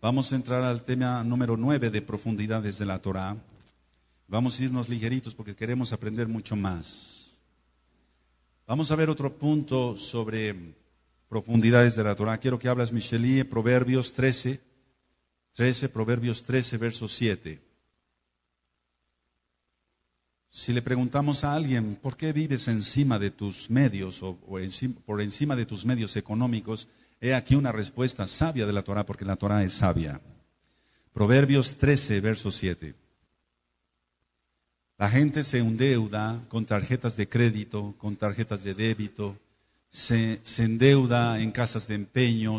Vamos a entrar al tema número 9 de profundidades de la Torá. Vamos a irnos ligeritos porque queremos aprender mucho más. Vamos a ver otro punto sobre profundidades de la Torá. Quiero que hablas, Michelí, Proverbios 13, 13, Proverbios 13, verso 7. Si le preguntamos a alguien, ¿por qué vives encima de tus medios o, por encima de tus medios económicos? He aquí una respuesta sabia de la Torah, porque la Torah es sabia. Proverbios 13, verso 7. La gente se endeuda con tarjetas de crédito, con tarjetas de débito, se, endeuda en casas de empeño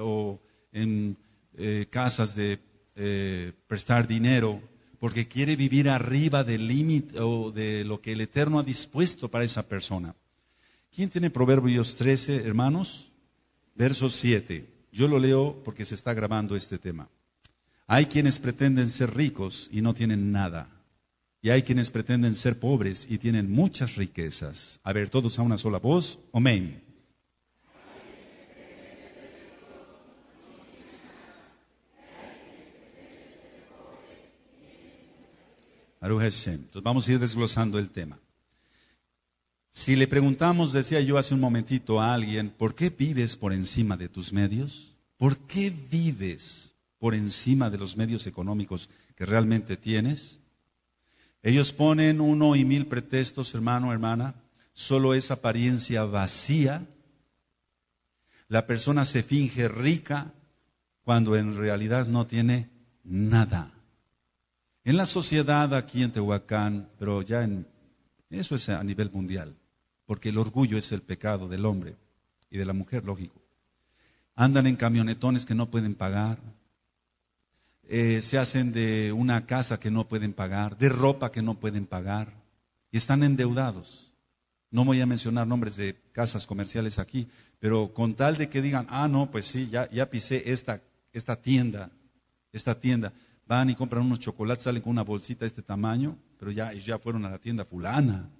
o en eh, casas de eh, prestar dinero, porque quiere vivir arriba del límite o de lo que el Eterno ha dispuesto para esa persona. ¿Quién tiene Proverbios 13, hermanos? verso 7. Yo lo leo porque se está grabando este tema. Hay quienes pretenden ser ricos y no tienen nada. Y hay quienes pretenden ser pobres y tienen muchas riquezas. A ver, todos a una sola voz. Amén. Entonces vamos a ir desglosando el tema. Si le preguntamos, decía yo hace un momentito a alguien, ¿por qué vives por encima de tus medios? ¿Por qué vives por encima de los medios económicos que realmente tienes? Ellos ponen uno y mil pretextos, hermano, hermana. Solo es apariencia vacía. La persona se finge rica cuando en realidad no tiene nada. En la sociedad aquí en Tehuacán, pero ya en... Eso es a nivel mundial porque el orgullo es el pecado del hombre y de la mujer, lógico. Andan en camionetones que no pueden pagar, eh, se hacen de una casa que no pueden pagar, de ropa que no pueden pagar, y están endeudados. No voy a mencionar nombres de casas comerciales aquí, pero con tal de que digan, ah, no, pues sí, ya, pisé esta, tienda, esta tienda, van y compran unos chocolates, salen con una bolsita de este tamaño, pero ya, ya fueron a la tienda fulana.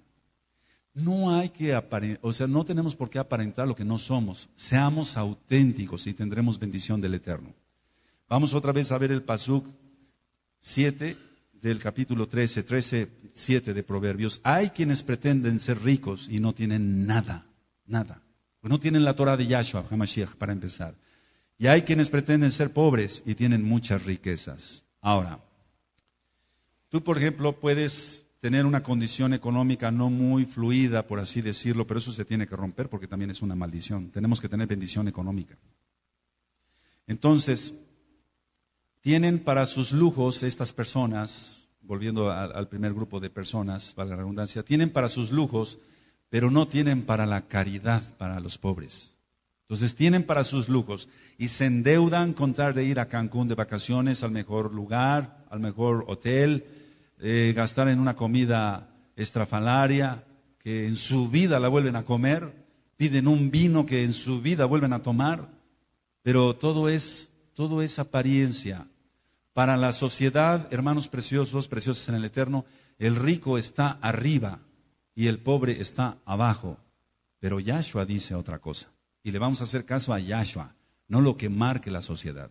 No hay que o sea, no tenemos por qué aparentar lo que no somos. Seamos auténticos y tendremos bendición del Eterno. Vamos otra vez a ver el Pasuk 7 del capítulo 13, 13, 7 de Proverbios. Hay quienes pretenden ser ricos y no tienen nada, nada. no tienen la Torah de Yahshua, Hamashiach, para empezar. Y hay quienes pretenden ser pobres y tienen muchas riquezas. Ahora, tú, por ejemplo, puedes tener una condición económica no muy fluida, por así decirlo, pero eso se tiene que romper porque también es una maldición. Tenemos que tener bendición económica. Entonces, tienen para sus lujos estas personas, volviendo al primer grupo de personas, para la redundancia, tienen para sus lujos, pero no tienen para la caridad para los pobres. Entonces tienen para sus lujos y se endeudan con tal de ir a Cancún de vacaciones, al mejor lugar, al mejor hotel, eh, gastar en una comida estrafalaria, que en su vida la vuelven a comer, piden un vino que en su vida vuelven a tomar, pero todo es, todo es apariencia. Para la sociedad, hermanos preciosos, preciosos en el Eterno, el rico está arriba y el pobre está abajo. Pero Yahshua dice otra cosa. Y le vamos a hacer caso a Yahshua, no lo que marque la sociedad.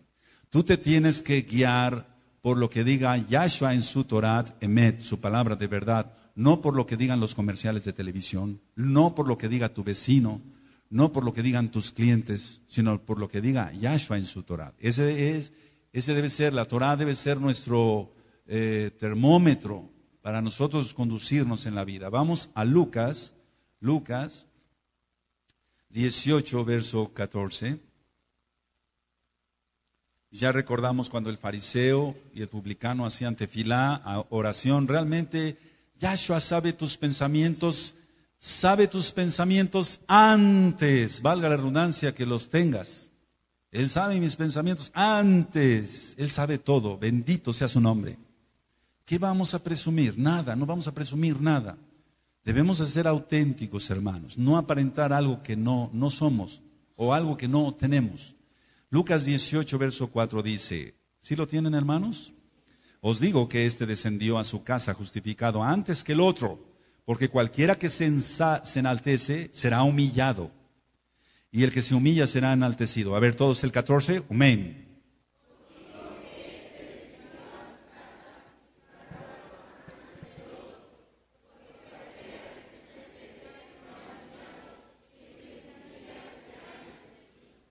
Tú te tienes que guiar por lo que diga Yahshua en su Torah, Emet, su palabra de verdad, no por lo que digan los comerciales de televisión, no por lo que diga tu vecino, no por lo que digan tus clientes, sino por lo que diga Yahshua en su Torah. Ese, es, ese debe ser, la Torá debe ser nuestro eh, termómetro para nosotros conducirnos en la vida. Vamos a Lucas, Lucas 18, verso 14. Ya recordamos cuando el fariseo y el publicano hacían tefilá, oración. Realmente, Yahshua sabe tus pensamientos, sabe tus pensamientos antes, valga la redundancia, que los tengas. Él sabe mis pensamientos antes. Él sabe todo. Bendito sea su nombre. ¿Qué vamos a presumir? Nada, no vamos a presumir nada. Debemos ser auténticos, hermanos, no aparentar algo que no, no somos o algo que no tenemos. Lucas 18, verso 4 dice, ¿si lo tienen hermanos? Os digo que este descendió a su casa justificado antes que el otro, porque cualquiera que se, enaltece será humillado, y el que se humilla será enaltecido. A ver, todos el 14, amén.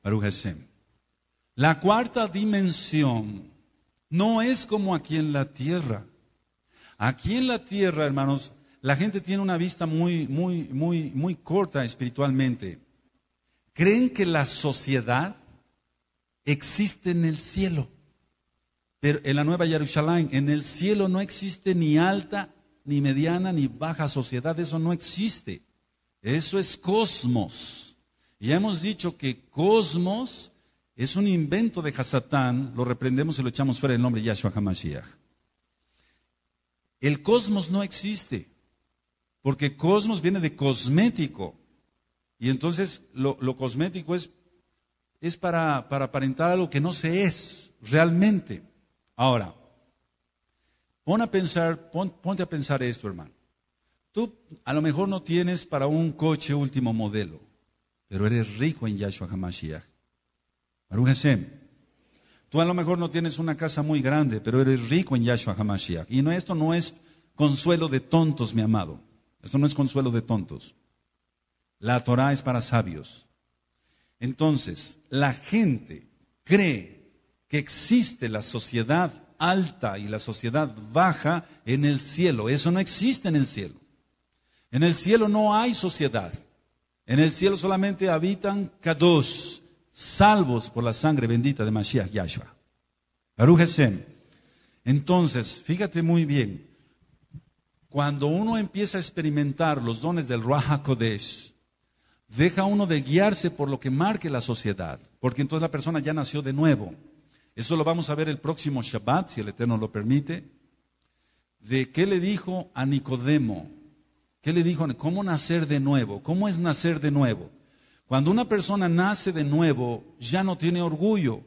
Baruch la cuarta dimensión no es como aquí en la tierra. Aquí en la tierra, hermanos, la gente tiene una vista muy, muy, muy, muy corta espiritualmente. Creen que la sociedad existe en el cielo. Pero en la Nueva Jerusalén, en el cielo no existe ni alta, ni mediana, ni baja sociedad. Eso no existe. Eso es cosmos. Y hemos dicho que cosmos es un invento de Hasatán, lo reprendemos y lo echamos fuera del el nombre de Yahshua HaMashiach. El cosmos no existe, porque cosmos viene de cosmético. Y entonces lo, cosmético es, es para, para aparentar algo que no se es realmente. Ahora, pon a pensar, ponte a pensar esto, hermano. Tú a lo mejor no tienes para un coche último modelo, pero eres rico en Yahshua HaMashiach Tú a lo mejor no tienes una casa muy grande, pero eres rico en Yahshua HaMashiach. Y no, esto no es consuelo de tontos, mi amado. Esto no es consuelo de tontos. La Torah es para sabios. Entonces, la gente cree que existe la sociedad alta y la sociedad baja en el cielo. Eso no existe en el cielo. En el cielo no hay sociedad. En el cielo solamente habitan Kadosh, salvos por la sangre bendita de Mashiach Yahshua. Baruch Entonces, fíjate muy bien, cuando uno empieza a experimentar los dones del Ruach Kodesh, deja uno de guiarse por lo que marque la sociedad, porque entonces la persona ya nació de nuevo. Eso lo vamos a ver el próximo Shabbat, si el Eterno lo permite, de qué le dijo a Nicodemo, qué le dijo, cómo nacer de nuevo, cómo es nacer de nuevo. Cuando una persona nace de nuevo, ya no tiene orgullo.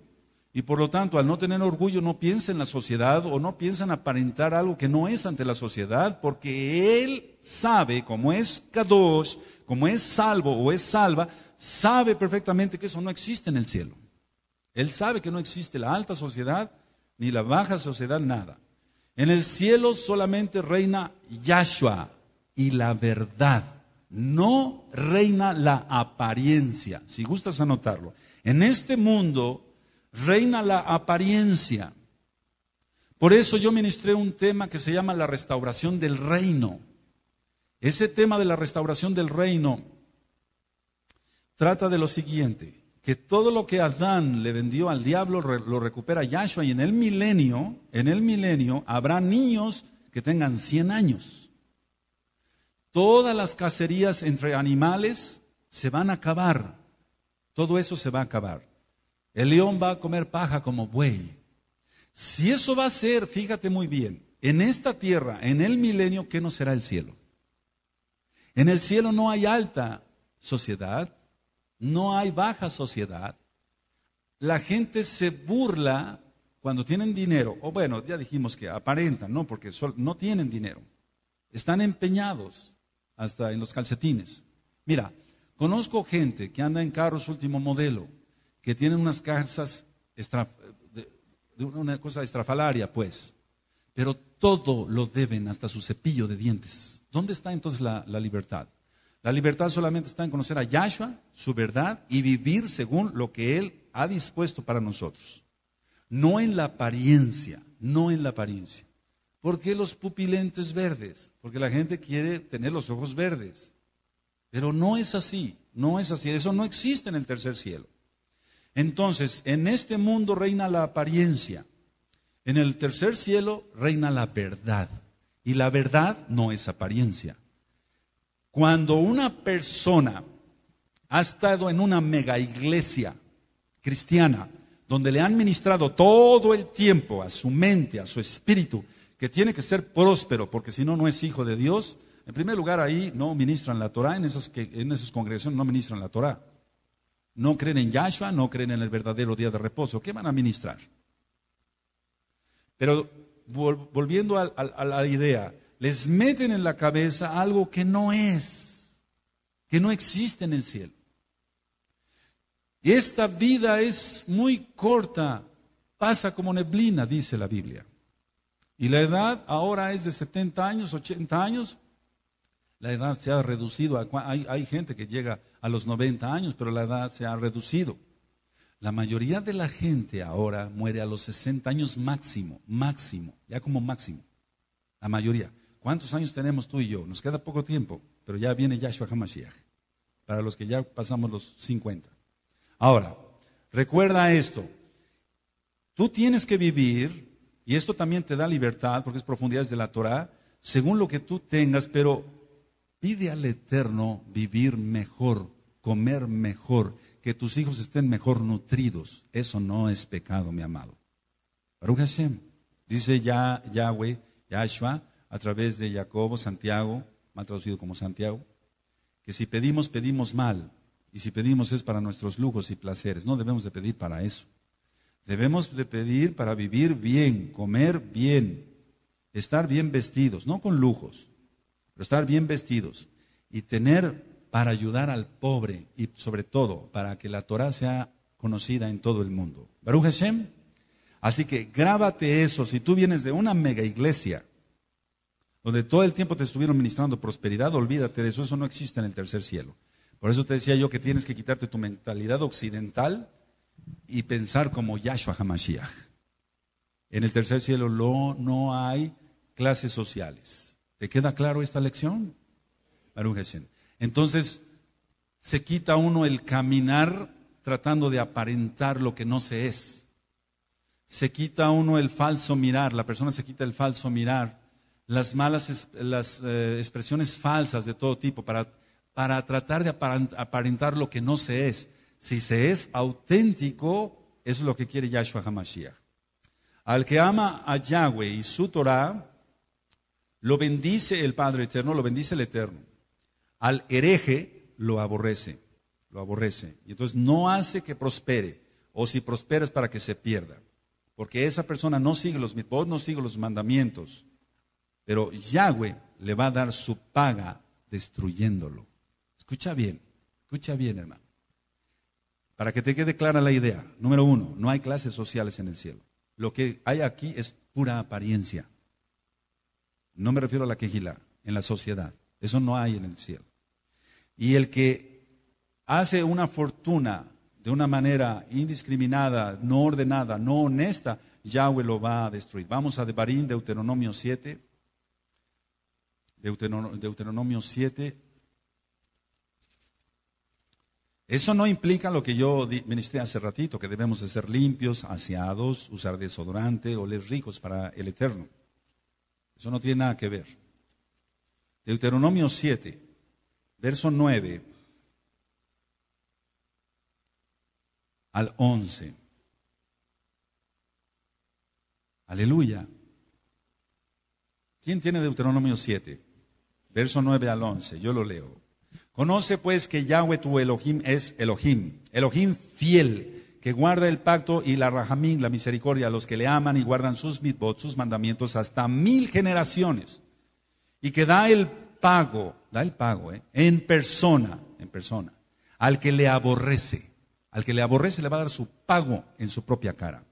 Y por lo tanto, al no tener orgullo, no piensa en la sociedad o no piensa en aparentar algo que no es ante la sociedad, porque él sabe, como es Kadosh, como es salvo o es salva, sabe perfectamente que eso no existe en el cielo. Él sabe que no existe la alta sociedad ni la baja sociedad, nada. En el cielo solamente reina Yahshua y la verdad no reina la apariencia. Si gustas anotarlo. En este mundo reina la apariencia. Por eso yo ministré un tema que se llama la restauración del reino. Ese tema de la restauración del reino trata de lo siguiente, que todo lo que Adán le vendió al diablo lo recupera Yahshua y en el milenio, en el milenio habrá niños que tengan 100 años. Todas las cacerías entre animales se van a acabar. Todo eso se va a acabar. El león va a comer paja como buey. Si eso va a ser, fíjate muy bien, en esta tierra, en el milenio, ¿qué no será el cielo? En el cielo no hay alta sociedad, no hay baja sociedad. La gente se burla cuando tienen dinero, o bueno, ya dijimos que aparentan, ¿no? Porque no tienen dinero. Están empeñados hasta en los calcetines. Mira, conozco gente que anda en carros último modelo, que tienen unas casas de, una cosa estrafalaria, pues, pero todo lo deben hasta su cepillo de dientes. ¿Dónde está entonces la, la libertad? La libertad solamente está en conocer a Yahshua, su verdad, y vivir según lo que Él ha dispuesto para nosotros. No en la apariencia, no en la apariencia. ¿Por qué los pupilentes verdes? Porque la gente quiere tener los ojos verdes. Pero no es así, no es así. Eso no existe en el tercer cielo. Entonces, en este mundo reina la apariencia. En el tercer cielo reina la verdad. Y la verdad no es apariencia. Cuando una persona ha estado en una mega iglesia cristiana, donde le han ministrado todo el tiempo a su mente, a su espíritu, que tiene que ser próspero, porque si no, no es hijo de Dios. En primer lugar, ahí no ministran la Torah, en esas, que, en congregaciones no ministran la Torah. No creen en Yahshua, no creen en el verdadero día de reposo. ¿Qué van a ministrar? Pero volviendo a, la idea, les meten en la cabeza algo que no es, que no existe en el cielo. Y Esta vida es muy corta, pasa como neblina, dice la Biblia. Y la edad ahora es de 70 años, 80 años. La edad se ha reducido. hay, hay gente que llega a los 90 años, pero la edad se ha reducido. La mayoría de la gente ahora muere a los 60 años máximo, máximo, ya como máximo. La mayoría. ¿Cuántos años tenemos tú y yo? Nos queda poco tiempo, pero ya viene Yahshua HaMashiach, para los que ya pasamos los 50. Ahora, recuerda esto. Tú tienes que vivir y esto también te da libertad, porque es profundidades de la Torah, según lo que tú tengas, pero pide al Eterno vivir mejor, comer mejor, que tus hijos estén mejor nutridos. Eso no es pecado, mi amado. Baruch Hashem, dice ya, Yahweh, Yahshua, a través de Jacobo, Santiago, mal traducido como Santiago, que si pedimos, pedimos mal. Y si pedimos es para nuestros lujos y placeres. No debemos de pedir para eso. Debemos de pedir para vivir bien, comer bien, estar bien vestidos, no con lujos, pero estar bien vestidos y tener para ayudar al pobre y sobre todo para que la Torah sea conocida en todo el mundo. Baruch Hashem. Así que grábate eso. Si tú vienes de una mega iglesia donde todo el tiempo te estuvieron ministrando prosperidad, olvídate de eso. Eso no existe en el tercer cielo. Por eso te decía yo que tienes que quitarte tu mentalidad occidental y pensar como Yahshua HaMashiach. En el tercer cielo no, hay clases sociales. ¿Te queda claro esta lección? Entonces, se quita uno el caminar tratando de aparentar lo que no se es. Se quita uno el falso mirar, la persona se quita el falso mirar, las malas las, eh, expresiones falsas de todo tipo para, para tratar de aparentar lo que no se es. Si se es auténtico, es lo que quiere Yahshua HaMashiach. Al que ama a Yahweh y su Torah, lo bendice el Padre Eterno, lo bendice el Eterno. Al hereje lo aborrece, lo aborrece. Y entonces no hace que prospere, o si prospera es para que se pierda. Porque esa persona no sigue los no sigue los mandamientos. Pero Yahweh le va a dar su paga destruyéndolo. Escucha bien, escucha bien, hermano. Para que te quede clara la idea, número uno, no hay clases sociales en el cielo. Lo que hay aquí es pura apariencia. No me refiero a la quejila, en la sociedad. Eso no hay en el cielo. Y el que hace una fortuna de una manera indiscriminada, no ordenada, no honesta, Yahweh lo va a destruir. Vamos a Devarim, Deuteronomio 7. Deuteronomio 7, eso no implica lo que yo ministré hace ratito, que debemos de ser limpios, aseados, usar desodorante, oler ricos para el eterno. Eso no tiene nada que ver. Deuteronomio 7, verso 9 al 11. Aleluya. ¿Quién tiene Deuteronomio 7? Verso 9 al 11. Yo lo leo. Conoce pues que Yahweh tu Elohim es Elohim, Elohim fiel, que guarda el pacto y la rajamín, la misericordia, a los que le aman y guardan sus mitbot, sus mandamientos, hasta mil generaciones, y que da el pago, da el pago, eh, en persona, en persona, al que le aborrece, al que le aborrece le va a dar su pago en su propia cara,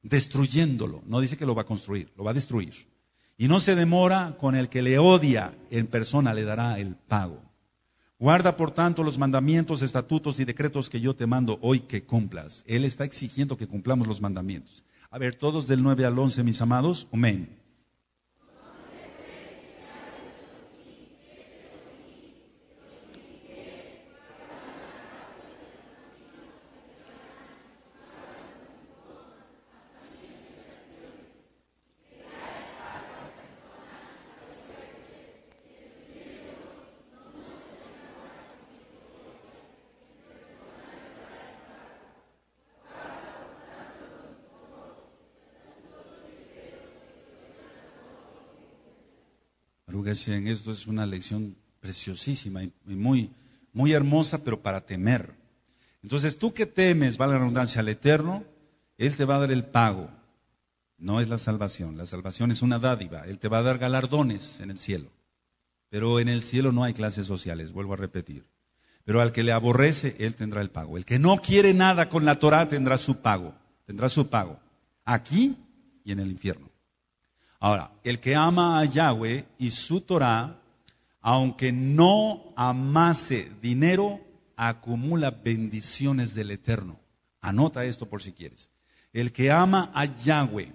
destruyéndolo, no dice que lo va a construir, lo va a destruir. Y no se demora con el que le odia, en persona le dará el pago. Guarda, por tanto, los mandamientos, estatutos y decretos que yo te mando hoy que cumplas. Él está exigiendo que cumplamos los mandamientos. A ver, todos del 9 al 11, mis amados. Amén. en esto, es una lección preciosísima y muy, muy hermosa, pero para temer. Entonces, tú que temes, vale la redundancia, al Eterno, Él te va a dar el pago. No es la salvación, la salvación es una dádiva, Él te va a dar galardones en el cielo. Pero en el cielo no hay clases sociales, vuelvo a repetir. Pero al que le aborrece, Él tendrá el pago. El que no quiere nada con la Torah tendrá su pago, tendrá su pago, aquí y en el infierno. Ahora, el que ama a Yahweh y su Torah, aunque no amase dinero, acumula bendiciones del Eterno. Anota esto por si quieres. El que ama a Yahweh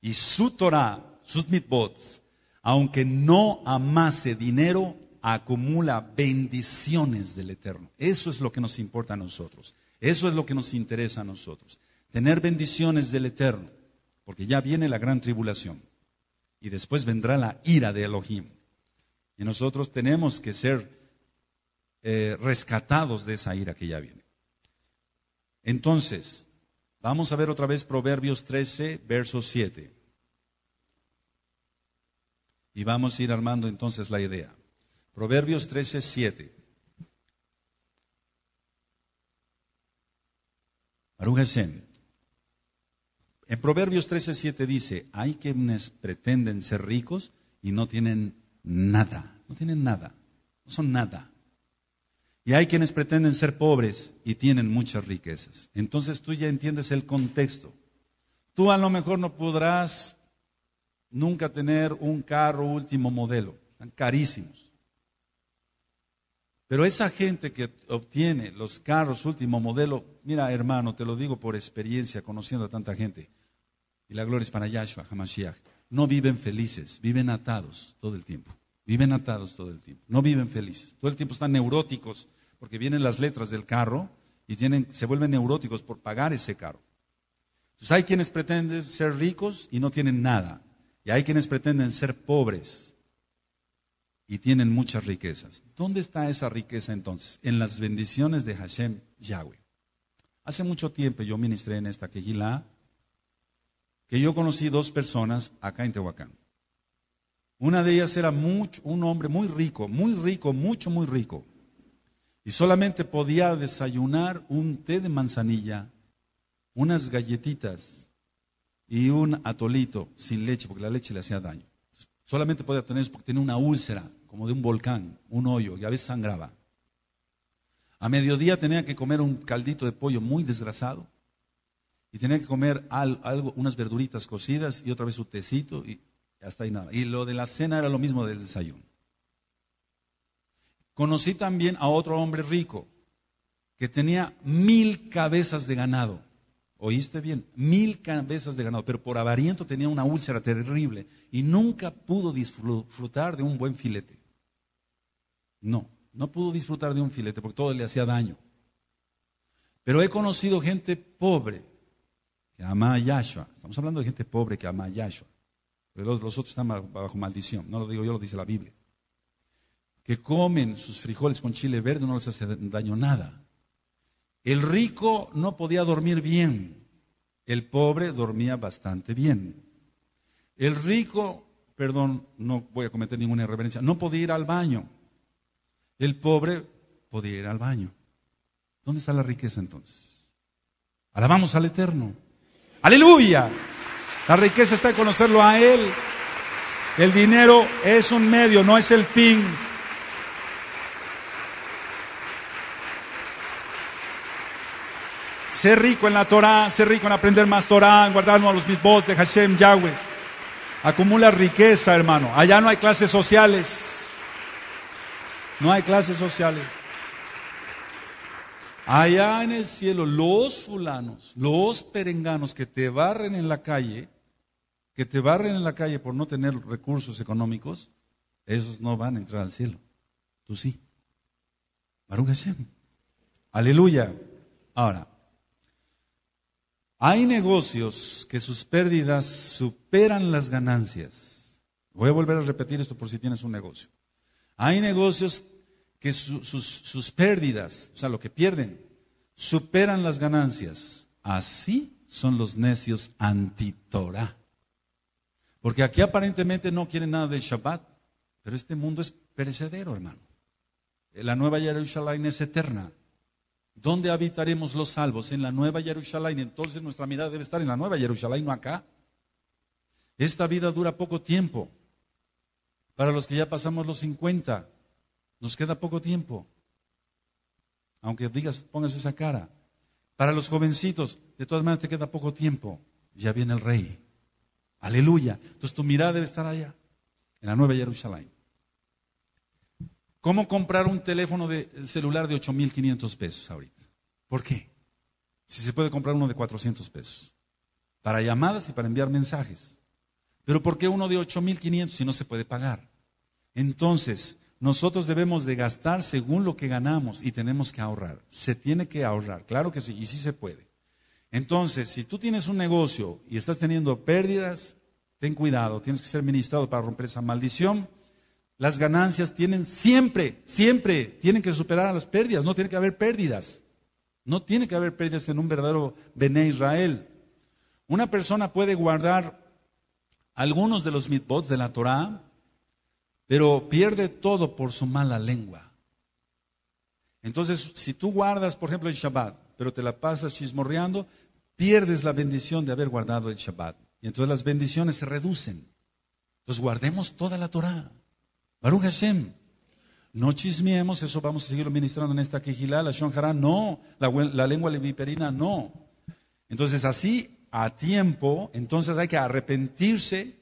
y su Torah, sus mitbots, aunque no amase dinero, acumula bendiciones del Eterno. Eso es lo que nos importa a nosotros. Eso es lo que nos interesa a nosotros. Tener bendiciones del Eterno, porque ya viene la gran tribulación y después vendrá la ira de Elohim. Y nosotros tenemos que ser eh, rescatados de esa ira que ya viene. Entonces, vamos a ver otra vez Proverbios 13, verso 7. Y vamos a ir armando entonces la idea. Proverbios 13, 7. Arugesen en Proverbios 13:7 dice, hay quienes pretenden ser ricos y no tienen nada, no tienen nada, no son nada. Y hay quienes pretenden ser pobres y tienen muchas riquezas. Entonces tú ya entiendes el contexto. Tú a lo mejor no podrás nunca tener un carro último modelo, están carísimos. Pero esa gente que obtiene los carros último modelo, mira hermano, te lo digo por experiencia, conociendo a tanta gente, y la gloria es para Yahshua, Hamashiach, no viven felices, viven atados todo el tiempo, viven atados todo el tiempo, no viven felices, todo el tiempo están neuróticos porque vienen las letras del carro y tienen, se vuelven neuróticos por pagar ese carro. Entonces hay quienes pretenden ser ricos y no tienen nada, y hay quienes pretenden ser pobres y tienen muchas riquezas. ¿Dónde está esa riqueza entonces? En las bendiciones de Hashem Yahweh. Hace mucho tiempo yo ministré en esta quejila que yo conocí dos personas acá en Tehuacán. Una de ellas era un hombre muy rico, muy rico, mucho, muy rico. Y solamente podía desayunar un té de manzanilla, unas galletitas y un atolito sin leche, porque la leche le hacía daño. Solamente podía tener eso porque tenía una úlcera como de un volcán, un hoyo, y a veces sangraba. A mediodía tenía que comer un caldito de pollo muy desgrasado y tenía que comer algo, unas verduritas cocidas y otra vez su tecito y hasta ahí nada. Y lo de la cena era lo mismo del desayuno. Conocí también a otro hombre rico que tenía mil cabezas de ganado. Oíste bien, mil cabezas de ganado, pero por avariento tenía una úlcera terrible y nunca pudo disfrutar de un buen filete. No, no pudo disfrutar de un filete porque todo le hacía daño. Pero he conocido gente pobre que ama a Yahshua. Estamos hablando de gente pobre que ama a Yahshua. los, otros están bajo maldición. No lo digo yo, lo dice la Biblia. Que comen sus frijoles con chile verde, no les hace daño nada. El rico no podía dormir bien. El pobre dormía bastante bien. El rico, perdón, no voy a cometer ninguna irreverencia, no podía ir al baño. El pobre podía ir al baño. ¿Dónde está la riqueza entonces? Alabamos al Eterno. Aleluya. La riqueza está en conocerlo a Él. El dinero es un medio, no es el fin. Ser rico en la Torah, ser rico en aprender más Torah, en guardarnos a los mitbots de Hashem Yahweh. Acumula riqueza, hermano. Allá no hay clases sociales. No hay clases sociales. Allá en el cielo, los fulanos, los perenganos que te barren en la calle, que te barren en la calle por no tener recursos económicos, esos no van a entrar al cielo. Tú sí. Baruch Aleluya. Ahora, hay negocios que sus pérdidas superan las ganancias. Voy a volver a repetir esto por si tienes un negocio. Hay negocios que sus, pérdidas, o sea, lo que pierden, superan las ganancias. Así son los necios anti antitorá. Porque aquí aparentemente no quieren nada del Shabbat, pero este mundo es perecedero, hermano. La nueva Jerusalén es eterna. ¿Dónde habitaremos los salvos? En la nueva Jerusalén. Entonces nuestra mirada debe estar en la nueva Jerusalén, no acá. Esta vida dura poco tiempo para los que ya pasamos los 50. Nos queda poco tiempo. Aunque digas, pongas esa cara. Para los jovencitos, de todas maneras te queda poco tiempo. Ya viene el rey. Aleluya. Entonces tu mirada debe estar allá, en la Nueva Jerusalén. ¿Cómo comprar un teléfono de celular de 8.500 pesos ahorita? ¿Por qué? Si se puede comprar uno de 400 pesos. Para llamadas y para enviar mensajes. Pero ¿por qué uno de 8.500 si no se puede pagar? Entonces, nosotros debemos de gastar según lo que ganamos y tenemos que ahorrar. Se tiene que ahorrar, claro que sí, y sí se puede. Entonces, si tú tienes un negocio y estás teniendo pérdidas, ten cuidado, tienes que ser ministrado para romper esa maldición. Las ganancias tienen siempre, siempre, tienen que superar a las pérdidas, no tiene que haber pérdidas. No tiene que haber pérdidas en un verdadero Bené Israel. Una persona puede guardar algunos de los mitbots de la Torá, pero pierde todo por su mala lengua. Entonces, si tú guardas, por ejemplo, el Shabbat, pero te la pasas chismorreando, pierdes la bendición de haber guardado el Shabbat. Y entonces las bendiciones se reducen. Entonces guardemos toda la Torá. Baruch Hashem. No chismeemos, eso vamos a seguirlo ministrando en esta quejilá, la shonjara, no. la lengua leviperina, no. Entonces así a tiempo, entonces hay que arrepentirse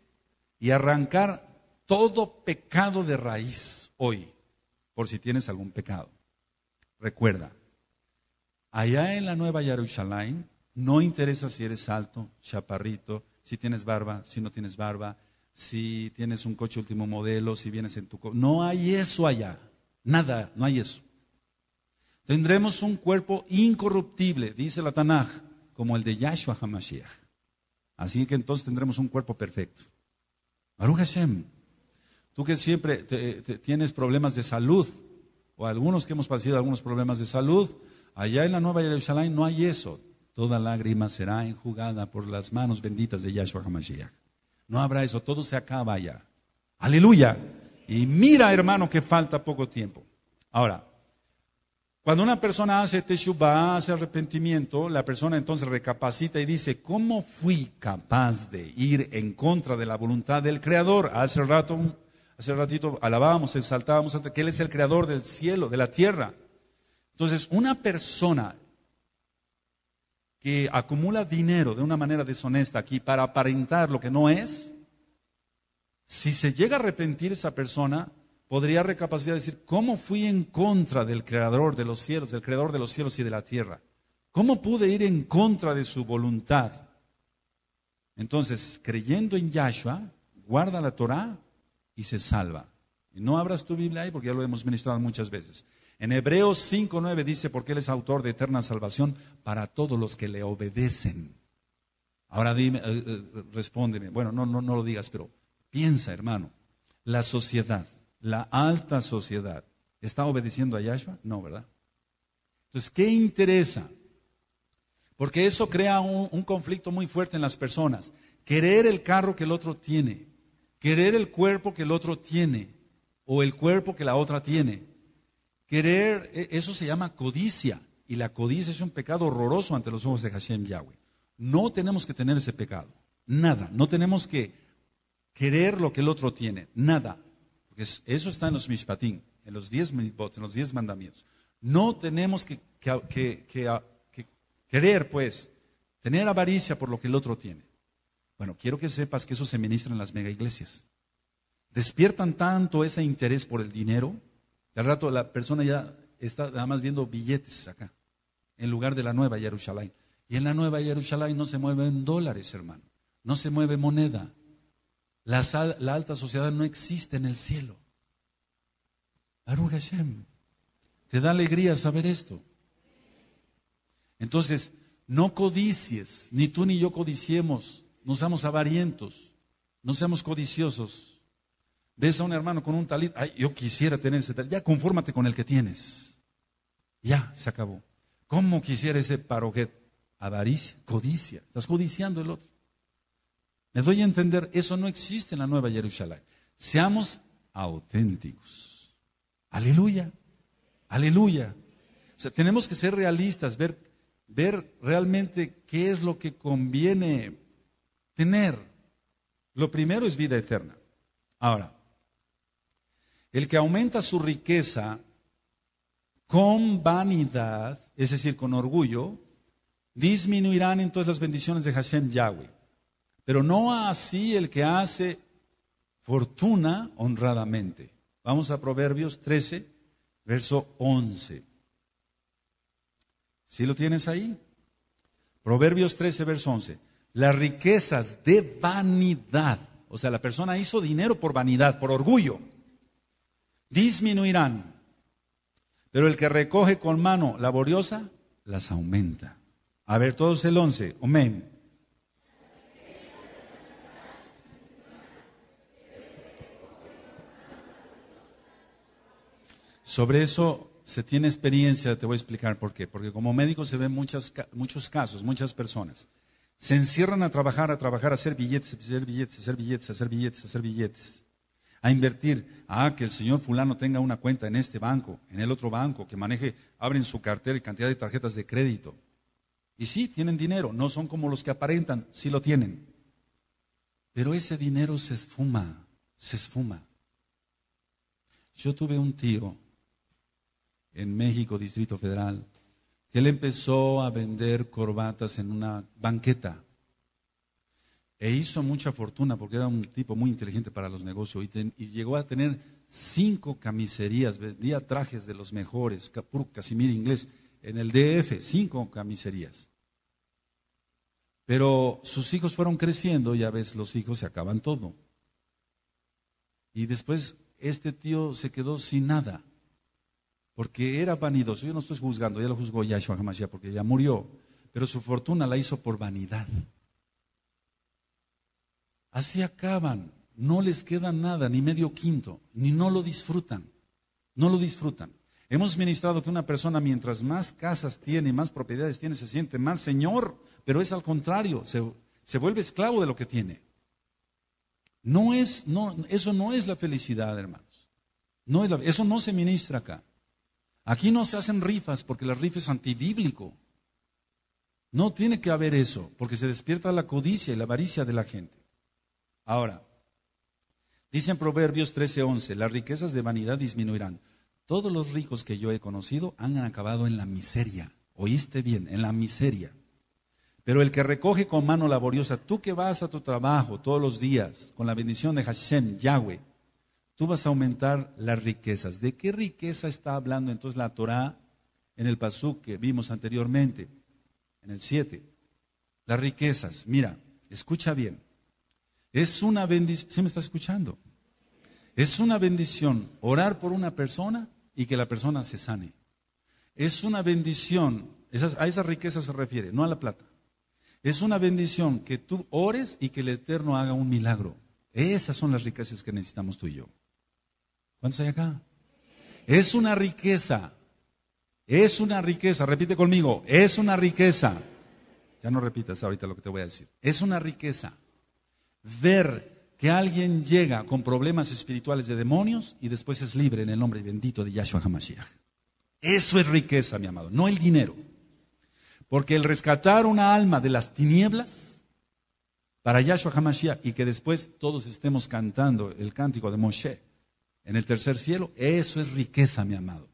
y arrancar todo pecado de raíz hoy, por si tienes algún pecado. Recuerda, allá en la Nueva Jerusalén no interesa si eres alto, chaparrito, si tienes barba, si no tienes barba, si tienes un coche último modelo, si vienes en tu coche. No hay eso allá, nada, no hay eso. Tendremos un cuerpo incorruptible, dice la Tanaj como el de Yahshua HaMashiach. Así que entonces tendremos un cuerpo perfecto. Baruch Hashem, tú que siempre tienes problemas de salud, o algunos que hemos padecido algunos problemas de salud, allá en la Nueva Jerusalén no hay eso. Toda lágrima será enjugada por las manos benditas de Yahshua HaMashiach. No habrá eso, todo se acaba allá. Aleluya. Y mira, hermano, que falta poco tiempo. Ahora, cuando una persona hace teshuvah, hace arrepentimiento, la persona entonces recapacita y dice, ¿cómo fui capaz de ir en contra de la voluntad del Creador? Hace rato, hace ratito alabábamos, exaltábamos, que Él es el Creador del cielo, de la tierra. Entonces, una persona que acumula dinero de una manera deshonesta aquí para aparentar lo que no es, si se llega a arrepentir esa persona, podría recapacitar y decir, ¿cómo fui en contra del creador de los cielos, del creador de los cielos y de la tierra? ¿Cómo pude ir en contra de su voluntad? Entonces, creyendo en Yahshua, guarda la Torah y se salva. no abras tu Biblia ahí porque ya lo hemos ministrado muchas veces. En Hebreos 5.9 dice, porque Él es autor de eterna salvación para todos los que le obedecen. Ahora dime, eh, eh, respóndeme, bueno, no, no, no lo digas, pero piensa, hermano, la sociedad la alta sociedad, ¿está obedeciendo a Yahshua? No, ¿verdad? Entonces, ¿qué interesa? Porque eso crea un, conflicto muy fuerte en las personas. Querer el carro que el otro tiene, querer el cuerpo que el otro tiene, o el cuerpo que la otra tiene. Querer, e, eso se llama codicia, y la codicia es un pecado horroroso ante los ojos de Hashem Yahweh. No tenemos que tener ese pecado, nada, no tenemos que querer lo que el otro tiene, nada. Porque eso está en los mishpatim, en los diez en los diez mandamientos. No tenemos que, querer, pues, tener avaricia por lo que el otro tiene. Bueno, quiero que sepas que eso se ministra en las mega iglesias. Despiertan tanto ese interés por el dinero, que al rato la persona ya está nada más viendo billetes acá, en lugar de la nueva Jerusalén. Y en la nueva Jerusalén no se mueven dólares, hermano, no se mueve moneda, la, alta sociedad no existe en el cielo. Baruch te da alegría saber esto. Entonces, no codicies, ni tú ni yo codiciemos, no seamos avarientos, no seamos codiciosos. Ves a un hermano con un talit, ay, yo quisiera tener ese talit, ya confórmate con el que tienes. Ya, se acabó. ¿Cómo quisiera ese paroquet? Avaricia, codicia, estás codiciando el otro. Me doy a entender, eso no existe en la Nueva Jerusalén. Seamos auténticos. Aleluya. Aleluya. tenemos que ser realistas, ver, ver realmente qué es lo que conviene tener. Lo primero es vida eterna. Ahora, el que aumenta su riqueza con vanidad, es decir, con orgullo, disminuirán entonces las bendiciones de Hashem Yahweh. Pero no así el que hace fortuna honradamente. Vamos a Proverbios 13, verso 11. ¿Sí lo tienes ahí? Proverbios 13, verso 11. Las riquezas de vanidad, o sea, la persona hizo dinero por vanidad, por orgullo, disminuirán. Pero el que recoge con mano laboriosa, las aumenta. A ver, todos el 11. Amén. Sobre eso se tiene experiencia, te voy a explicar por qué. Porque como médico se ven muchas, muchos casos, muchas personas. Se encierran a trabajar, a trabajar, a hacer billetes, a hacer billetes, a hacer billetes, a hacer billetes, a hacer billetes. A invertir. Ah, que el señor fulano tenga una cuenta en este banco, en el otro banco, que maneje, abren su cartera y cantidad de tarjetas de crédito. Y sí, tienen dinero, no son como los que aparentan, sí lo tienen. Pero ese dinero se esfuma, se esfuma. Yo tuve un tío en México, Distrito Federal, que él empezó a vender corbatas en una banqueta. E hizo mucha fortuna porque era un tipo muy inteligente para los negocios y, llegó a tener cinco camiserías, vendía trajes de los mejores, y casimir inglés, en el DF, cinco camiserías. Pero sus hijos fueron creciendo, y a ves, los hijos se acaban todo. Y después este tío se quedó sin nada porque era vanidoso. Yo no estoy juzgando, ya lo juzgó Yahshua Hamashiach porque ya murió, pero su fortuna la hizo por vanidad. Así acaban, no les queda nada, ni medio quinto, ni no lo disfrutan, no lo disfrutan. Hemos ministrado que una persona mientras más casas tiene, más propiedades tiene, se siente más señor, pero es al contrario, se, vuelve esclavo de lo que tiene. No es, no, eso no es la felicidad, hermanos. No eso no se ministra acá. Aquí no se hacen rifas porque la rifa es antibíblico. No tiene que haber eso, porque se despierta la codicia y la avaricia de la gente. Ahora, dicen Proverbios 13:11, las riquezas de vanidad disminuirán. Todos los ricos que yo he conocido han acabado en la miseria. Oíste bien, en la miseria. Pero el que recoge con mano laboriosa, tú que vas a tu trabajo todos los días, con la bendición de Hashem, Yahweh, tú vas a aumentar las riquezas. ¿De qué riqueza está hablando entonces la Torá en el pasú que vimos anteriormente, en el 7? Las riquezas, mira, escucha bien. Es una bendición, ¿sí me está escuchando? Es una bendición orar por una persona y que la persona se sane. Es una bendición, a esa riqueza se refiere, no a la plata. Es una bendición que tú ores y que el Eterno haga un milagro. Esas son las riquezas que necesitamos tú y yo. ¿Cuántos hay acá? Es una riqueza. Es una riqueza. Repite conmigo. Es una riqueza. Ya no repitas ahorita lo que te voy a decir. Es una riqueza. Ver que alguien llega con problemas espirituales de demonios y después es libre en el nombre bendito de Yahshua HaMashiach. Eso es riqueza, mi amado, no el dinero. Porque el rescatar una alma de las tinieblas para Yahshua HaMashiach y que después todos estemos cantando el cántico de Moshe, en el tercer cielo. Eso es riqueza, mi amado.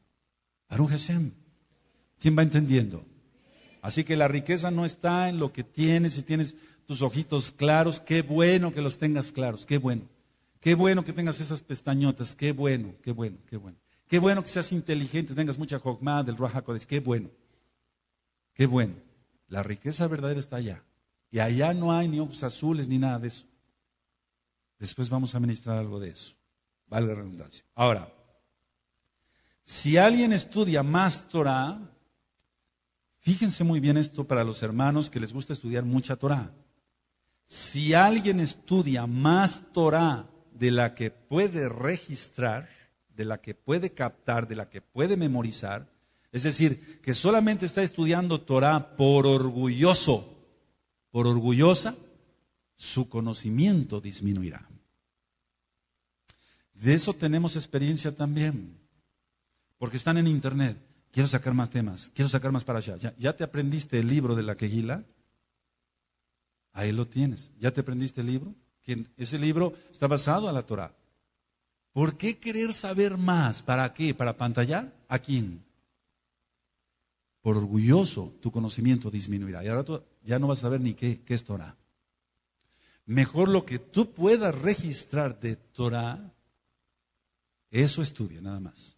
Para un ¿Quién va entendiendo? Así que la riqueza no está en lo que tienes, si tienes tus ojitos claros, qué bueno que los tengas claros, qué bueno. Qué bueno que tengas esas pestañotas, qué bueno, qué bueno, qué bueno. Qué bueno que seas inteligente, tengas mucha jogma del Ruajacodes, qué bueno. Qué bueno. La riqueza verdadera está allá. Y allá no hay ni ojos azules ni nada de eso. Después vamos a ministrar algo de eso. Vale la redundancia. Ahora, si alguien estudia más Torah, fíjense muy bien esto para los hermanos que les gusta estudiar mucha Torah. Si alguien estudia más Torah de la que puede registrar, de la que puede captar, de la que puede memorizar, es decir, que solamente está estudiando Torah por orgulloso, por orgullosa, su conocimiento disminuirá. De eso tenemos experiencia también, porque están en internet. Quiero sacar más temas, quiero sacar más para allá. ¿Ya, te aprendiste el libro de la quejila? Ahí lo tienes. ¿Ya te aprendiste el libro? Ese libro está basado a la Torah. ¿Por qué querer saber más? ¿Para qué? ¿Para pantallar? ¿A quién? Por orgulloso tu conocimiento disminuirá. Y ahora tú ya no vas a saber ni qué, qué es Torah. Mejor lo que tú puedas registrar de Torah eso estudia, nada más.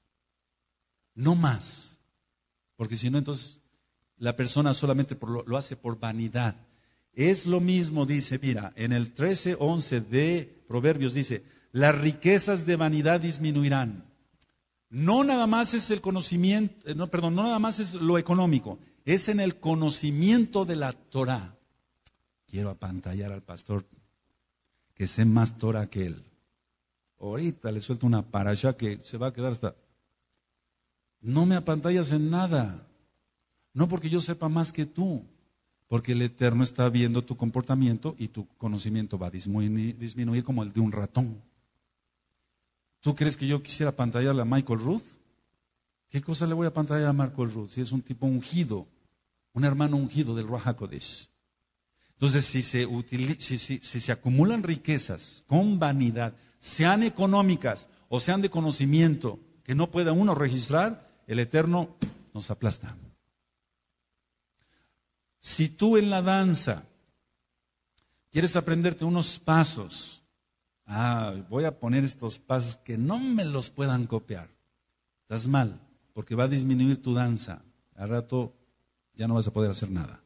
No más. Porque si no, entonces la persona solamente lo, lo, hace por vanidad. Es lo mismo, dice, mira, en el 13.11 de Proverbios dice, las riquezas de vanidad disminuirán. No nada más es el conocimiento, eh, no, perdón, no nada más es lo económico, es en el conocimiento de la Torah. Quiero apantallar al pastor que sé más Torah que él ahorita le suelto una para allá que se va a quedar hasta... No me apantallas en nada. No porque yo sepa más que tú, porque el Eterno está viendo tu comportamiento y tu conocimiento va a disminuir, como el de un ratón. ¿Tú crees que yo quisiera apantallarle a Michael Ruth? ¿Qué cosa le voy a pantallar a Michael Ruth si es un tipo ungido, un hermano ungido del Rahakodesh? Entonces, si se, si, si se acumulan riquezas con vanidad, sean económicas o sean de conocimiento, que no pueda uno registrar, el Eterno nos aplasta. Si tú en la danza quieres aprenderte unos pasos, ah, voy a poner estos pasos que no me los puedan copiar. Estás mal, porque va a disminuir tu danza. Al rato ya no vas a poder hacer nada.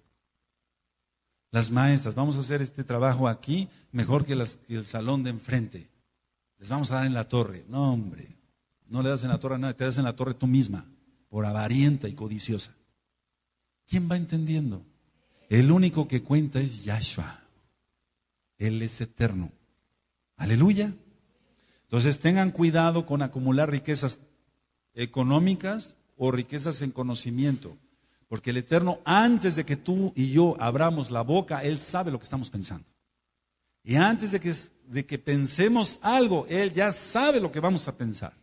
Las maestras, vamos a hacer este trabajo aquí mejor que, que el salón de enfrente. Les vamos a dar en la torre. No, hombre, no le das en la torre a nadie, te das en la torre tú misma, por avarienta y codiciosa. ¿Quién va entendiendo? El único que cuenta es Yahshua. Él es eterno. Aleluya. Entonces tengan cuidado con acumular riquezas económicas o riquezas en conocimiento. Porque el Eterno, antes de que tú y yo abramos la boca, Él sabe lo que estamos pensando. Y antes de que, de que pensemos algo, Él ya sabe lo que vamos a pensar.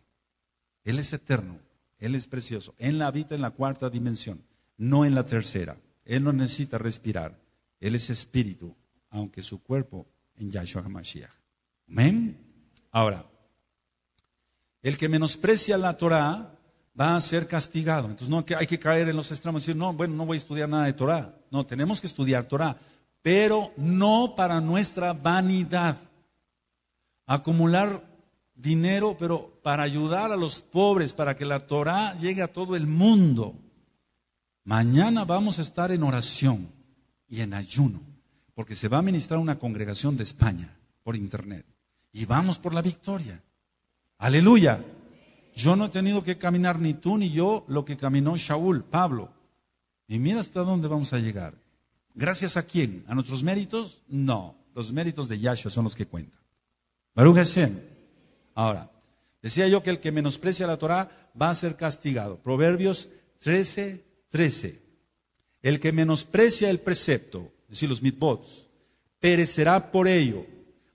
Él es eterno, Él es precioso. Él habita en la cuarta dimensión, no en la tercera. Él no necesita respirar. Él es espíritu, aunque su cuerpo en Yahshua HaMashiach. Amén. Ahora, el que menosprecia la Torá va a ser castigado. Entonces no hay que caer en los extremos y decir, no, bueno, no voy a estudiar nada de Torá. No, tenemos que estudiar Torá pero no para nuestra vanidad. Acumular dinero, pero para ayudar a los pobres, para que la Torah llegue a todo el mundo. Mañana vamos a estar en oración y en ayuno, porque se va a ministrar una congregación de España por internet. Y vamos por la victoria. Aleluya. Yo no he tenido que caminar ni tú ni yo lo que caminó Shaul, Pablo. Y mira hasta dónde vamos a llegar. ¿Gracias a quién? ¿A nuestros méritos? No, los méritos de Yahshua son los que cuentan. Baruch Hashem. Ahora, decía yo que el que menosprecia la Torah va a ser castigado. Proverbios 13, 13. El que menosprecia el precepto, es decir, los mitbots, perecerá por ello,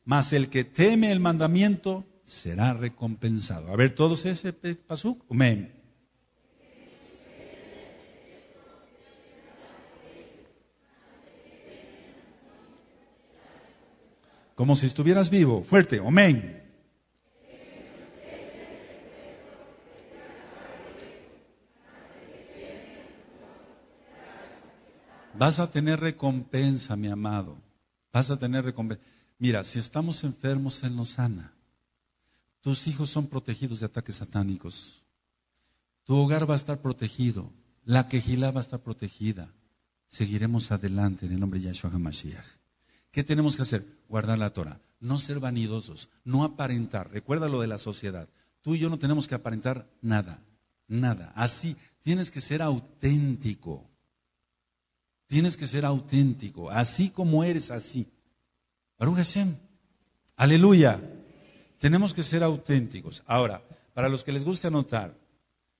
mas el que teme el mandamiento será recompensado. A ver, todos ese pasuk. como si estuvieras vivo. Fuerte, amén. Vas a tener recompensa, mi amado. Vas a tener recompensa. Mira, si estamos enfermos, Él nos sana. Tus hijos son protegidos de ataques satánicos. Tu hogar va a estar protegido. La quejilá va a estar protegida. Seguiremos adelante en el nombre de Yahshua HaMashiach. ¿Qué tenemos que hacer? Guardar la Torah. No ser vanidosos, no aparentar. Recuerda lo de la sociedad. Tú y yo no tenemos que aparentar nada, nada. Así, tienes que ser auténtico. Tienes que ser auténtico, así como eres, así. Baruch Hashem. Aleluya. Tenemos que ser auténticos. Ahora, para los que les guste anotar,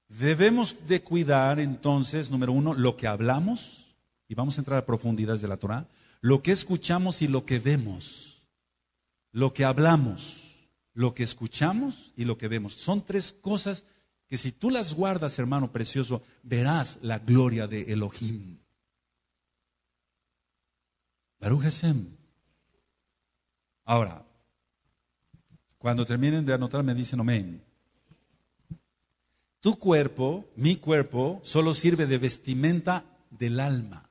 debemos de cuidar entonces, número uno, lo que hablamos, y vamos a entrar a profundidades de la Torah, lo que escuchamos y lo que vemos, lo que hablamos, lo que escuchamos y lo que vemos. Son tres cosas que si tú las guardas, hermano precioso, verás la gloria de Elohim. Baruch Hashem. Ahora, cuando terminen de anotar, me dicen amén. Tu cuerpo, mi cuerpo, solo sirve de vestimenta del alma.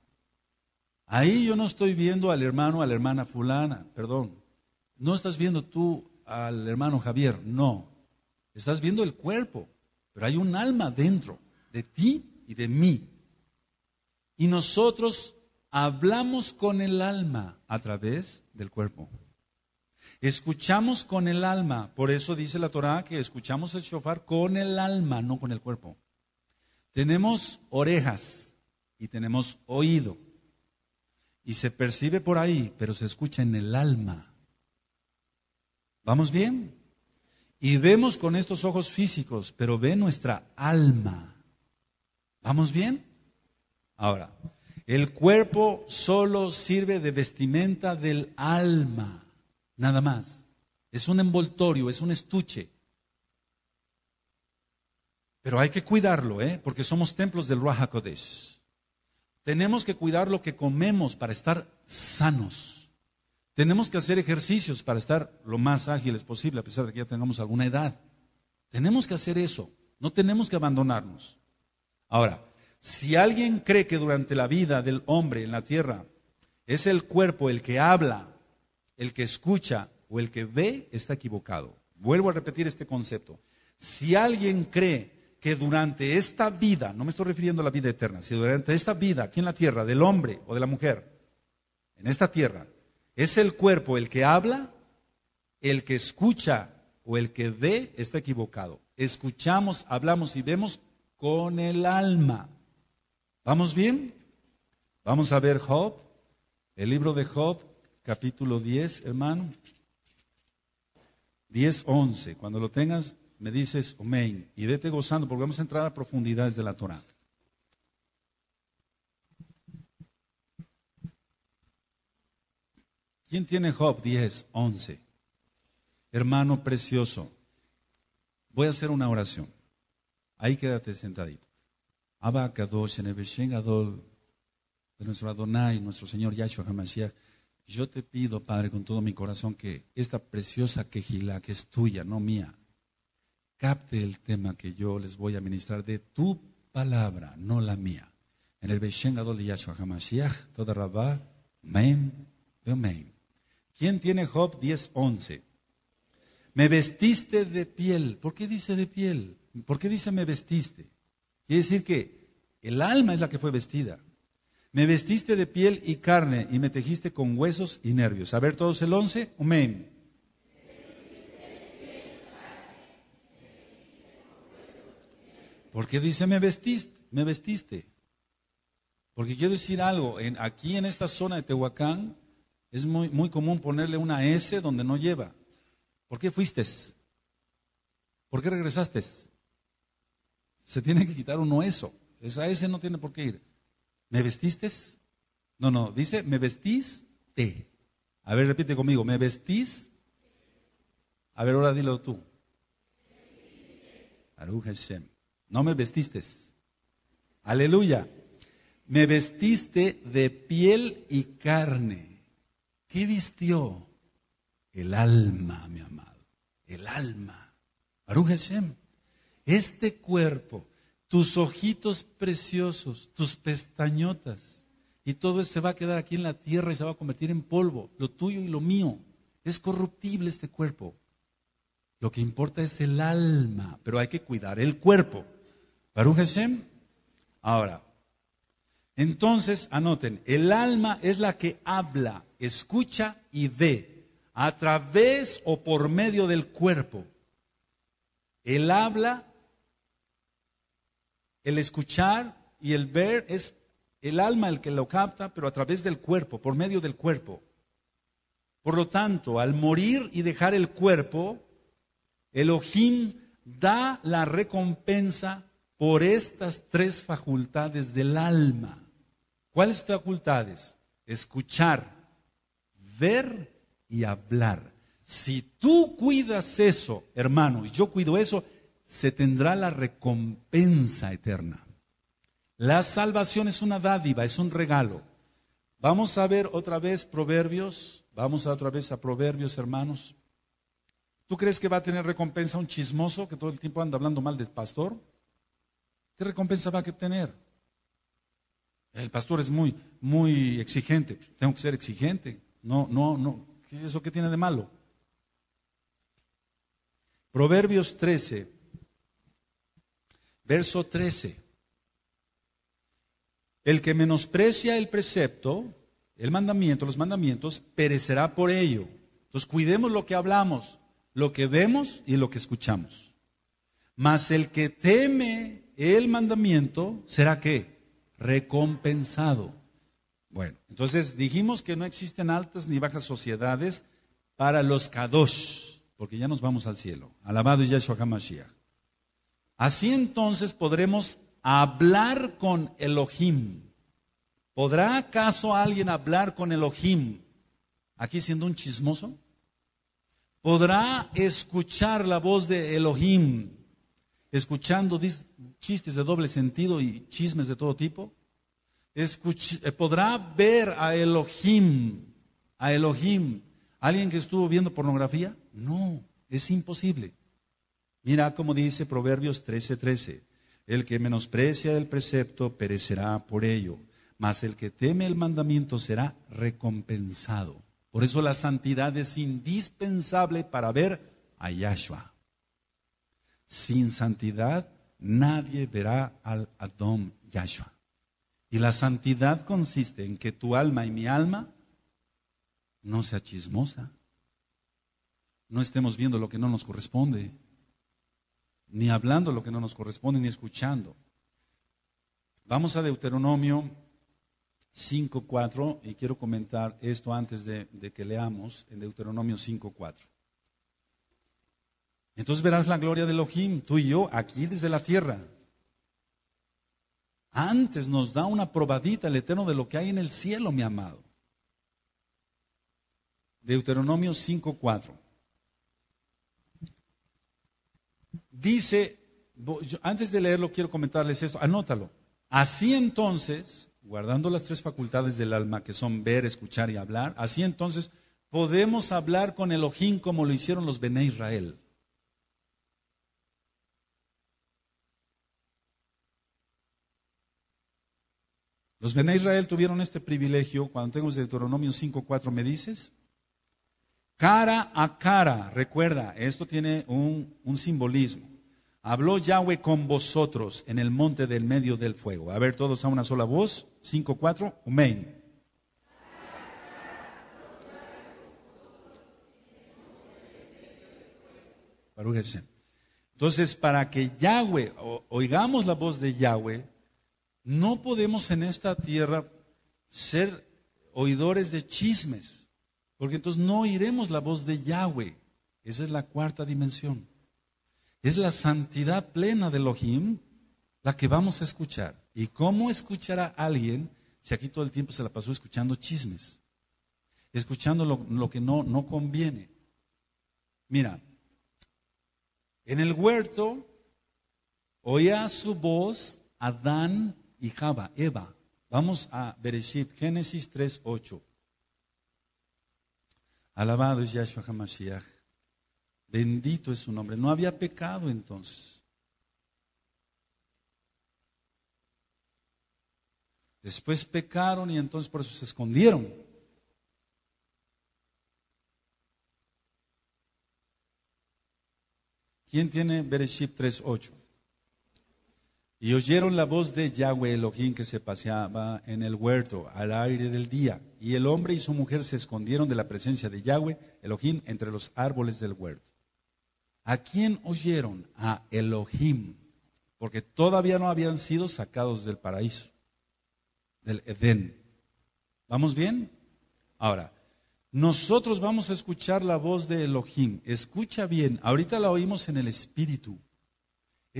Ahí yo no estoy viendo al hermano, a la hermana fulana, perdón. No estás viendo tú al hermano Javier, no. Estás viendo el cuerpo, pero hay un alma dentro de ti y de mí. Y nosotros hablamos con el alma a través del cuerpo. Escuchamos con el alma, por eso dice la Torá que escuchamos el shofar con el alma, no con el cuerpo. Tenemos orejas y tenemos oído y se percibe por ahí, pero se escucha en el alma. ¿Vamos bien? Y vemos con estos ojos físicos, pero ve nuestra alma. ¿Vamos bien? Ahora, el cuerpo solo sirve de vestimenta del alma, nada más. Es un envoltorio, es un estuche. Pero hay que cuidarlo, ¿eh? porque somos templos del Rahakodesh. Tenemos que cuidar lo que comemos para estar sanos. Tenemos que hacer ejercicios para estar lo más ágiles posible, a pesar de que ya tengamos alguna edad. Tenemos que hacer eso. No tenemos que abandonarnos. Ahora, si alguien cree que durante la vida del hombre en la tierra es el cuerpo el que habla, el que escucha o el que ve, está equivocado. Vuelvo a repetir este concepto. Si alguien cree que durante esta vida, no me estoy refiriendo a la vida eterna, sino durante esta vida aquí en la tierra del hombre o de la mujer, en esta tierra, es el cuerpo el que habla, el que escucha o el que ve, está equivocado. Escuchamos, hablamos y vemos con el alma. ¿Vamos bien? Vamos a ver Job, el libro de Job, capítulo 10, hermano. 10, 11. Cuando lo tengas, me dices amén y vete gozando porque vamos a entrar a profundidades de la Torah. ¿Quién tiene Job 10, 11? Hermano precioso, voy a hacer una oración. Ahí quédate sentadito. Abba Kadosh, Adol, de nuestro Adonai, nuestro Señor Yahshua HaMashiach, yo te pido, Padre, con todo mi corazón, que esta preciosa quejila, que es tuya, no mía, capte el tema que yo les voy a ministrar de tu palabra, no la mía. En el Beshen Gadol de HaMashiach, toda Rabá, Meim, Omeim. ¿Quién tiene Job 10.11? Me vestiste de piel. ¿Por qué dice de piel? ¿Por qué dice me vestiste? Quiere decir que el alma es la que fue vestida. Me vestiste de piel y carne y me tejiste con huesos y nervios. A ver todos el 11, Amen. ¿Por qué dice, me vestiste, me vestiste. Porque quiero decir algo, en, aquí en esta zona de Tehuacán es muy, muy común ponerle una S donde no lleva. ¿Por qué fuiste? ¿Por qué regresaste? Se tiene que quitar uno eso. Esa S no tiene por qué ir. ¿Me vestiste? No, no, dice, me vestiste. A ver, repite conmigo, ¿me vestís? A ver, ahora dilo tú. Aru no me vestiste. Aleluya. Me vestiste de piel y carne. ¿Qué vistió? El alma, mi amado. El alma. Baruch Este cuerpo, tus ojitos preciosos, tus pestañotas. Y todo eso se va a quedar aquí en la tierra y se va a convertir en polvo. Lo tuyo y lo mío. Es corruptible este cuerpo. Lo que importa es el alma, pero hay que cuidar el cuerpo. Baruch Ahora, entonces anoten, el alma es la que habla, escucha y ve a través o por medio del cuerpo. El habla, el escuchar y el ver es el alma el que lo capta, pero a través del cuerpo, por medio del cuerpo. Por lo tanto, al morir y dejar el cuerpo, el Elohim da la recompensa por estas tres facultades del alma. ¿Cuáles facultades? Escuchar, ver y hablar. Si tú cuidas eso, hermano, y yo cuido eso, se tendrá la recompensa eterna. La salvación es una dádiva, es un regalo. Vamos a ver otra vez Proverbios, vamos a otra vez a Proverbios, hermanos. ¿Tú crees que va a tener recompensa un chismoso que todo el tiempo anda hablando mal del pastor? ¿Qué recompensa va a tener? El pastor es muy, muy exigente. tengo que ser exigente. No, no, no. ¿Qué, ¿Eso qué tiene de malo? Proverbios 13, verso 13. El que menosprecia el precepto, el mandamiento, los mandamientos, perecerá por ello. Entonces cuidemos lo que hablamos, lo que vemos y lo que escuchamos. Mas el que teme el mandamiento será qué? Recompensado. Bueno, entonces dijimos que no existen altas ni bajas sociedades para los kadosh, porque ya nos vamos al cielo. Alabado Yahshua HaMashiach. Así entonces podremos hablar con Elohim. ¿Podrá acaso alguien hablar con Elohim aquí siendo un chismoso? ¿Podrá escuchar la voz de Elohim escuchando chistes de doble sentido y chismes de todo tipo? Eh, ¿Podrá ver a Elohim, a Elohim, alguien que estuvo viendo pornografía? No, es imposible. Mira cómo dice Proverbios 13:13. el que menosprecia el precepto perecerá por ello, mas el que teme el mandamiento será recompensado. Por eso la santidad es indispensable para ver a Yahshua. Sin santidad nadie verá al Adón Yahshua. Y la santidad consiste en que tu alma y mi alma no sea chismosa. No estemos viendo lo que no nos corresponde, ni hablando lo que no nos corresponde, ni escuchando. Vamos a Deuteronomio 5.4 y quiero comentar esto antes de, de que leamos en Deuteronomio 5.4. Entonces verás la gloria de Elohim, tú y yo, aquí desde la tierra. Antes nos da una probadita el Eterno de lo que hay en el cielo, mi amado. Deuteronomio 5:4. Dice, antes de leerlo quiero comentarles esto, anótalo. Así entonces, guardando las tres facultades del alma que son ver, escuchar y hablar, así entonces podemos hablar con Elohim como lo hicieron los Bene Israel. Los Bené Israel tuvieron este privilegio, cuando tengo Deuteronomio 5.4, ¿me dices? Cara a cara, recuerda, esto tiene un, simbolismo. Habló Yahweh con vosotros en el monte del medio del fuego. A ver, todos a una sola voz. 5.4, amén. Entonces, para que Yahweh, oigamos la voz de Yahweh, no podemos en esta tierra ser oidores de chismes, porque entonces no oiremos la voz de Yahweh. Esa es la cuarta dimensión. Es la santidad plena de Elohim la que vamos a escuchar. ¿Y cómo escuchará alguien si aquí todo el tiempo se la pasó escuchando chismes? Escuchando lo, que no, no conviene. Mira, en el huerto oía su voz Adán y Java, Eva. Vamos a Bereshit, Génesis 3.8. Alabado es Yahshua HaMashiach. Bendito es su nombre. No había pecado entonces. Después pecaron y entonces por eso se escondieron. ¿Quién tiene Bereshit 3.8? Y oyeron la voz de Yahweh Elohim que se paseaba en el huerto al aire del día. Y el hombre y su mujer se escondieron de la presencia de Yahweh Elohim entre los árboles del huerto. ¿A quién oyeron? A Elohim, porque todavía no habían sido sacados del paraíso, del Edén. ¿Vamos bien? Ahora, nosotros vamos a escuchar la voz de Elohim. Escucha bien, ahorita la oímos en el Espíritu.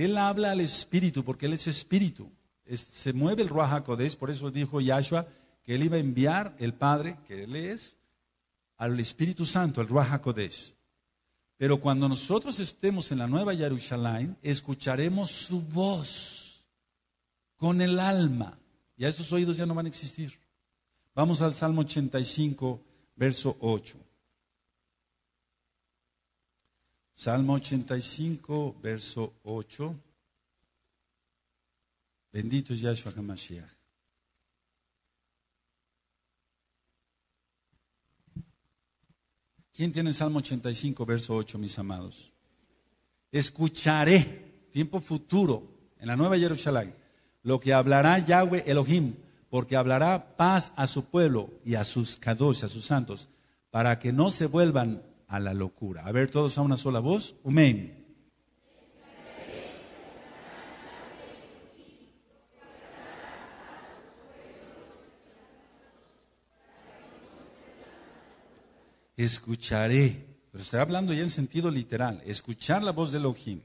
Él habla al espíritu porque Él es espíritu. se mueve el Ruach HaKodesh, por eso dijo Yahshua que Él iba a enviar el Padre, que Él es, al Espíritu Santo, al Ruach Pero cuando nosotros estemos en la nueva Jerusalén, escucharemos su voz con el alma. Ya estos oídos ya no van a existir. Vamos al Salmo 85, verso 8. Salmo 85, verso 8. Bendito es Yahshua HaMashiach. ¿Quién tiene el Salmo 85, verso 8, mis amados? Escucharé, tiempo futuro, en la Nueva Jerusalén, lo que hablará Yahweh Elohim, porque hablará paz a su pueblo y a sus kadosh, a sus santos, para que no se vuelvan a la locura. A ver, todos a una sola voz. Amén. Escucharé, pero estoy hablando ya en sentido literal, escuchar la voz de Elohim.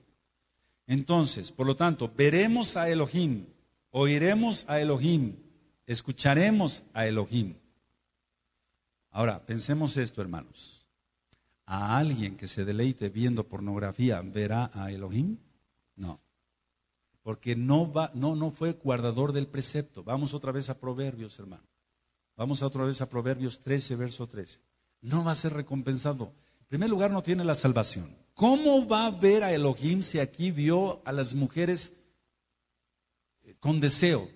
Entonces, por lo tanto, veremos a Elohim, oiremos a Elohim, escucharemos a Elohim. Ahora, pensemos esto, hermanos. ¿A alguien que se deleite viendo pornografía verá a Elohim? No. Porque no, va, no, no fue guardador del precepto. Vamos otra vez a Proverbios, hermano. Vamos otra vez a Proverbios 13, verso 13. No va a ser recompensado. En primer lugar, no tiene la salvación. ¿Cómo va a ver a Elohim si aquí vio a las mujeres eh, con deseo?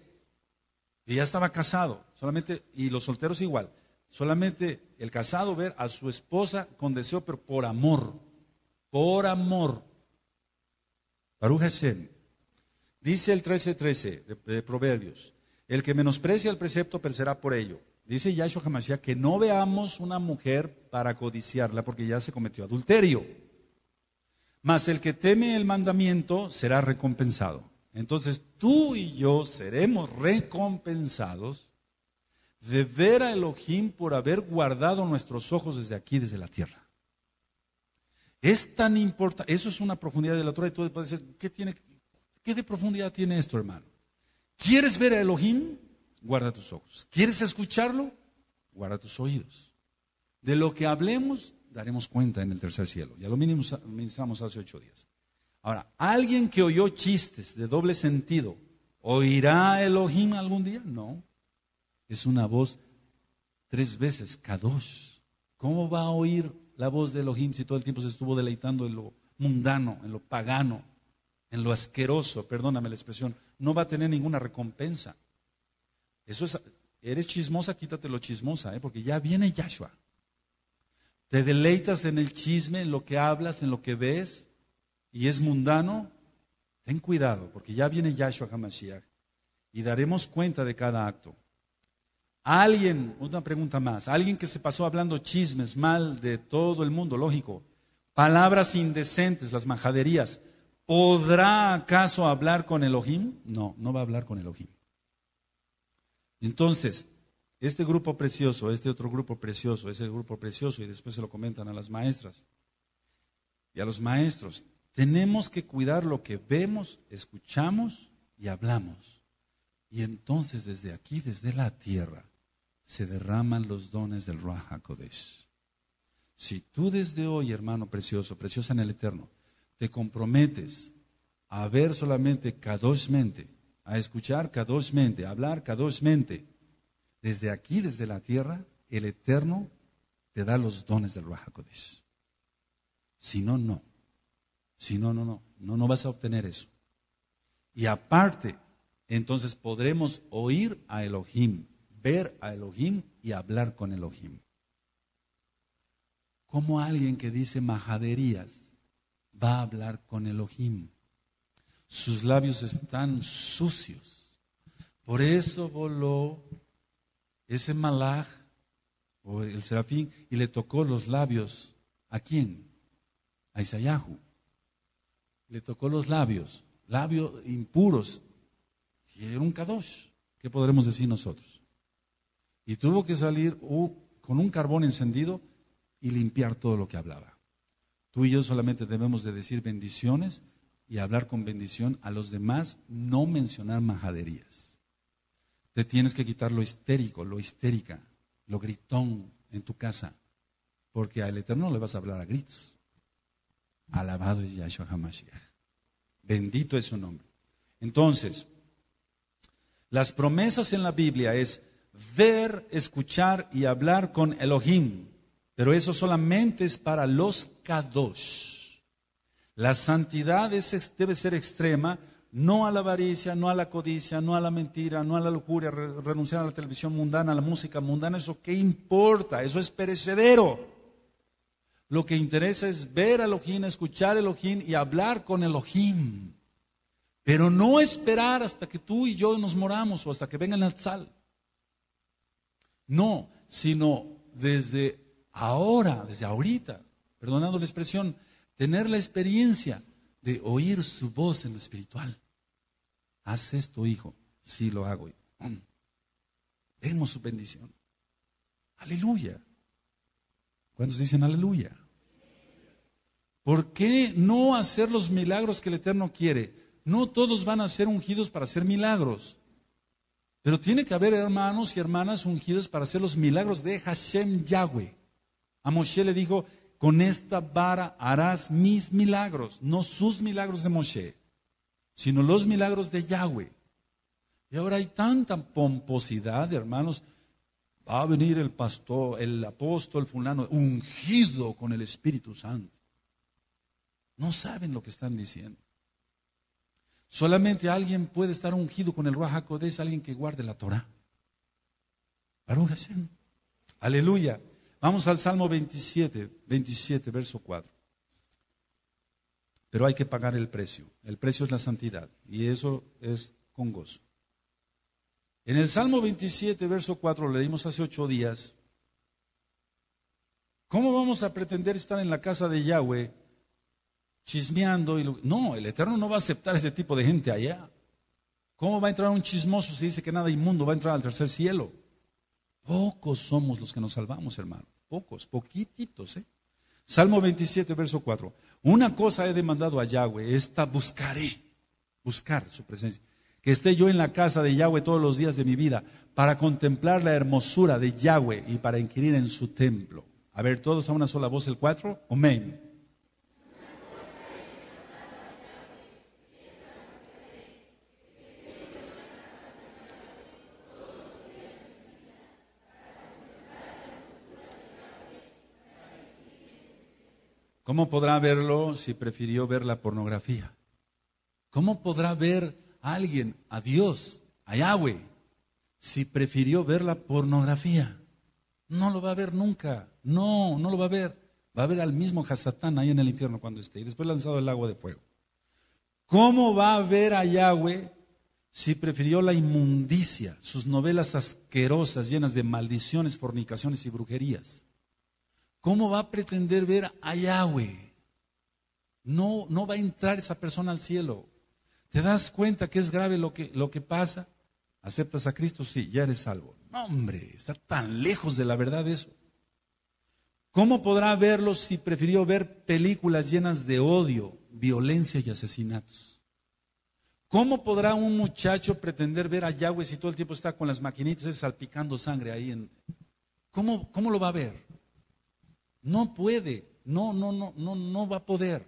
Y ya estaba casado, solamente, y los solteros igual. Solamente el casado ver a su esposa con deseo, pero por amor. Por amor. Baruch Dice el 13:13 de, Proverbios: El que menosprecia el precepto percerá por ello. Dice Yahshua Hamashiach que no veamos una mujer para codiciarla, porque ya se cometió adulterio. Mas el que teme el mandamiento será recompensado. Entonces tú y yo seremos recompensados de ver a Elohim por haber guardado nuestros ojos desde aquí, desde la tierra. Es tan importante, eso es una profundidad de la Torah y tú puedes decir, ¿qué, tiene, ¿qué de profundidad tiene esto, hermano? ¿Quieres ver a Elohim? Guarda tus ojos. ¿Quieres escucharlo? Guarda tus oídos. De lo que hablemos, daremos cuenta en el tercer cielo. Ya lo mínimo ministramos hace ocho días. Ahora, alguien que oyó chistes de doble sentido, ¿oirá a Elohim algún día? No es una voz tres veces, dos. ¿Cómo va a oír la voz de Elohim si todo el tiempo se estuvo deleitando en lo mundano, en lo pagano, en lo asqueroso? Perdóname la expresión. No va a tener ninguna recompensa. Eso es, eres chismosa, quítate lo chismosa, ¿eh? porque ya viene Yahshua. Te deleitas en el chisme, en lo que hablas, en lo que ves, y es mundano. Ten cuidado, porque ya viene Yahshua Hamashiach y daremos cuenta de cada acto alguien, una pregunta más, alguien que se pasó hablando chismes mal de todo el mundo, lógico, palabras indecentes, las majaderías, ¿podrá acaso hablar con Elohim? No, no va a hablar con Elohim. Entonces, este grupo precioso, este otro grupo precioso, ese grupo precioso, y después se lo comentan a las maestras y a los maestros, tenemos que cuidar lo que vemos, escuchamos y hablamos. Y entonces desde aquí, desde la tierra, se derraman los dones del Ruach Si tú desde hoy, hermano precioso, preciosa en el Eterno, te comprometes a ver solamente Mente, a escuchar Mente, a hablar Mente, desde aquí, desde la tierra, el Eterno te da los dones del Ruach Si no, no. Si no, no, no. No, no vas a obtener eso. Y aparte, entonces podremos oír a Elohim, a Elohim y hablar con Elohim. ¿Cómo alguien que dice majaderías va a hablar con Elohim? Sus labios están sucios. Por eso voló ese malaj o el serafín y le tocó los labios. ¿A quién? A Isayahu. Le tocó los labios, labios impuros. Y era un kadosh. ¿Qué podremos decir nosotros? Y tuvo que salir con un carbón encendido y limpiar todo lo que hablaba. Tú y yo solamente debemos de decir bendiciones y hablar con bendición a los demás, no mencionar majaderías. Te tienes que quitar lo histérico, lo histérica, lo gritón en tu casa, porque al Eterno le vas a hablar a gritos. Alabado es Yahshua HaMashiach. Bendito es su nombre. Entonces, las promesas en la Biblia es ver, escuchar y hablar con Elohim. Pero eso solamente es para los Kadosh. La santidad debe ser extrema, no a la avaricia, no a la codicia, no a la mentira, no a la lujuria, renunciar a la televisión mundana, a la música mundana, eso qué importa, eso es perecedero. Lo que interesa es ver a Elohim, escuchar a Elohim y hablar con Elohim. Pero no esperar hasta que tú y yo nos moramos o hasta que venga el Natsal. No, sino desde ahora, desde ahorita, perdonando la expresión, tener la experiencia de oír su voz en lo espiritual. Haz esto, hijo. si lo hago. Mm. Demos su bendición. Aleluya. ¿Cuántos dicen aleluya? ¿Por qué no hacer los milagros que el Eterno quiere? No todos van a ser ungidos para hacer milagros. Pero tiene que haber hermanos y hermanas ungidos para hacer los milagros de Hashem Yahweh. A Moshe le dijo, con esta vara harás mis milagros, no sus milagros de Moshe, sino los milagros de Yahweh. Y ahora hay tanta pomposidad, hermanos. Va a venir el pastor, el apóstol fulano, ungido con el Espíritu Santo. No saben lo que están diciendo. Solamente alguien puede estar ungido con el Ruach es alguien que guarde la Torah. Aleluya. Vamos al Salmo 27, 27, verso 4. Pero hay que pagar el precio. El precio es la santidad. Y eso es con gozo. En el Salmo 27, verso 4, leímos hace ocho días. ¿Cómo vamos a pretender estar en la casa de Yahweh chismeando. Y No, el Eterno no va a aceptar ese tipo de gente allá. ¿Cómo va a entrar un chismoso si dice que nada inmundo va a entrar al tercer cielo? Pocos somos los que nos salvamos, hermano. Pocos, poquititos, ¿eh? Salmo 27, verso 4. Una cosa he demandado a Yahweh, esta buscaré, buscar su presencia. Que esté yo en la casa de Yahweh todos los días de mi vida para contemplar la hermosura de Yahweh y para inquirir en su templo. A ver, todos a una sola voz el 4. Amén. ¿Cómo podrá verlo si prefirió ver la pornografía? ¿Cómo podrá ver a alguien, a Dios, a Yahweh, si prefirió ver la pornografía? No lo va a ver nunca. No, no lo va a ver. Va a ver al mismo Hasatán ahí en el infierno cuando esté. Y después lanzado el agua de fuego. ¿Cómo va a ver a Yahweh si prefirió la inmundicia, sus novelas asquerosas llenas de maldiciones, fornicaciones y brujerías? ¿Cómo va a pretender ver a Yahweh? No, no va a entrar esa persona al cielo. ¿Te das cuenta que es grave lo que, lo que pasa? ¿Aceptas a Cristo? Sí, ya eres salvo. No, hombre, está tan lejos de la verdad eso. ¿Cómo podrá verlo si prefirió ver películas llenas de odio, violencia y asesinatos? ¿Cómo podrá un muchacho pretender ver a Yahweh si todo el tiempo está con las maquinitas salpicando sangre ahí? En... ¿Cómo lo va a ver? No puede, no, no, no, no, no va a poder.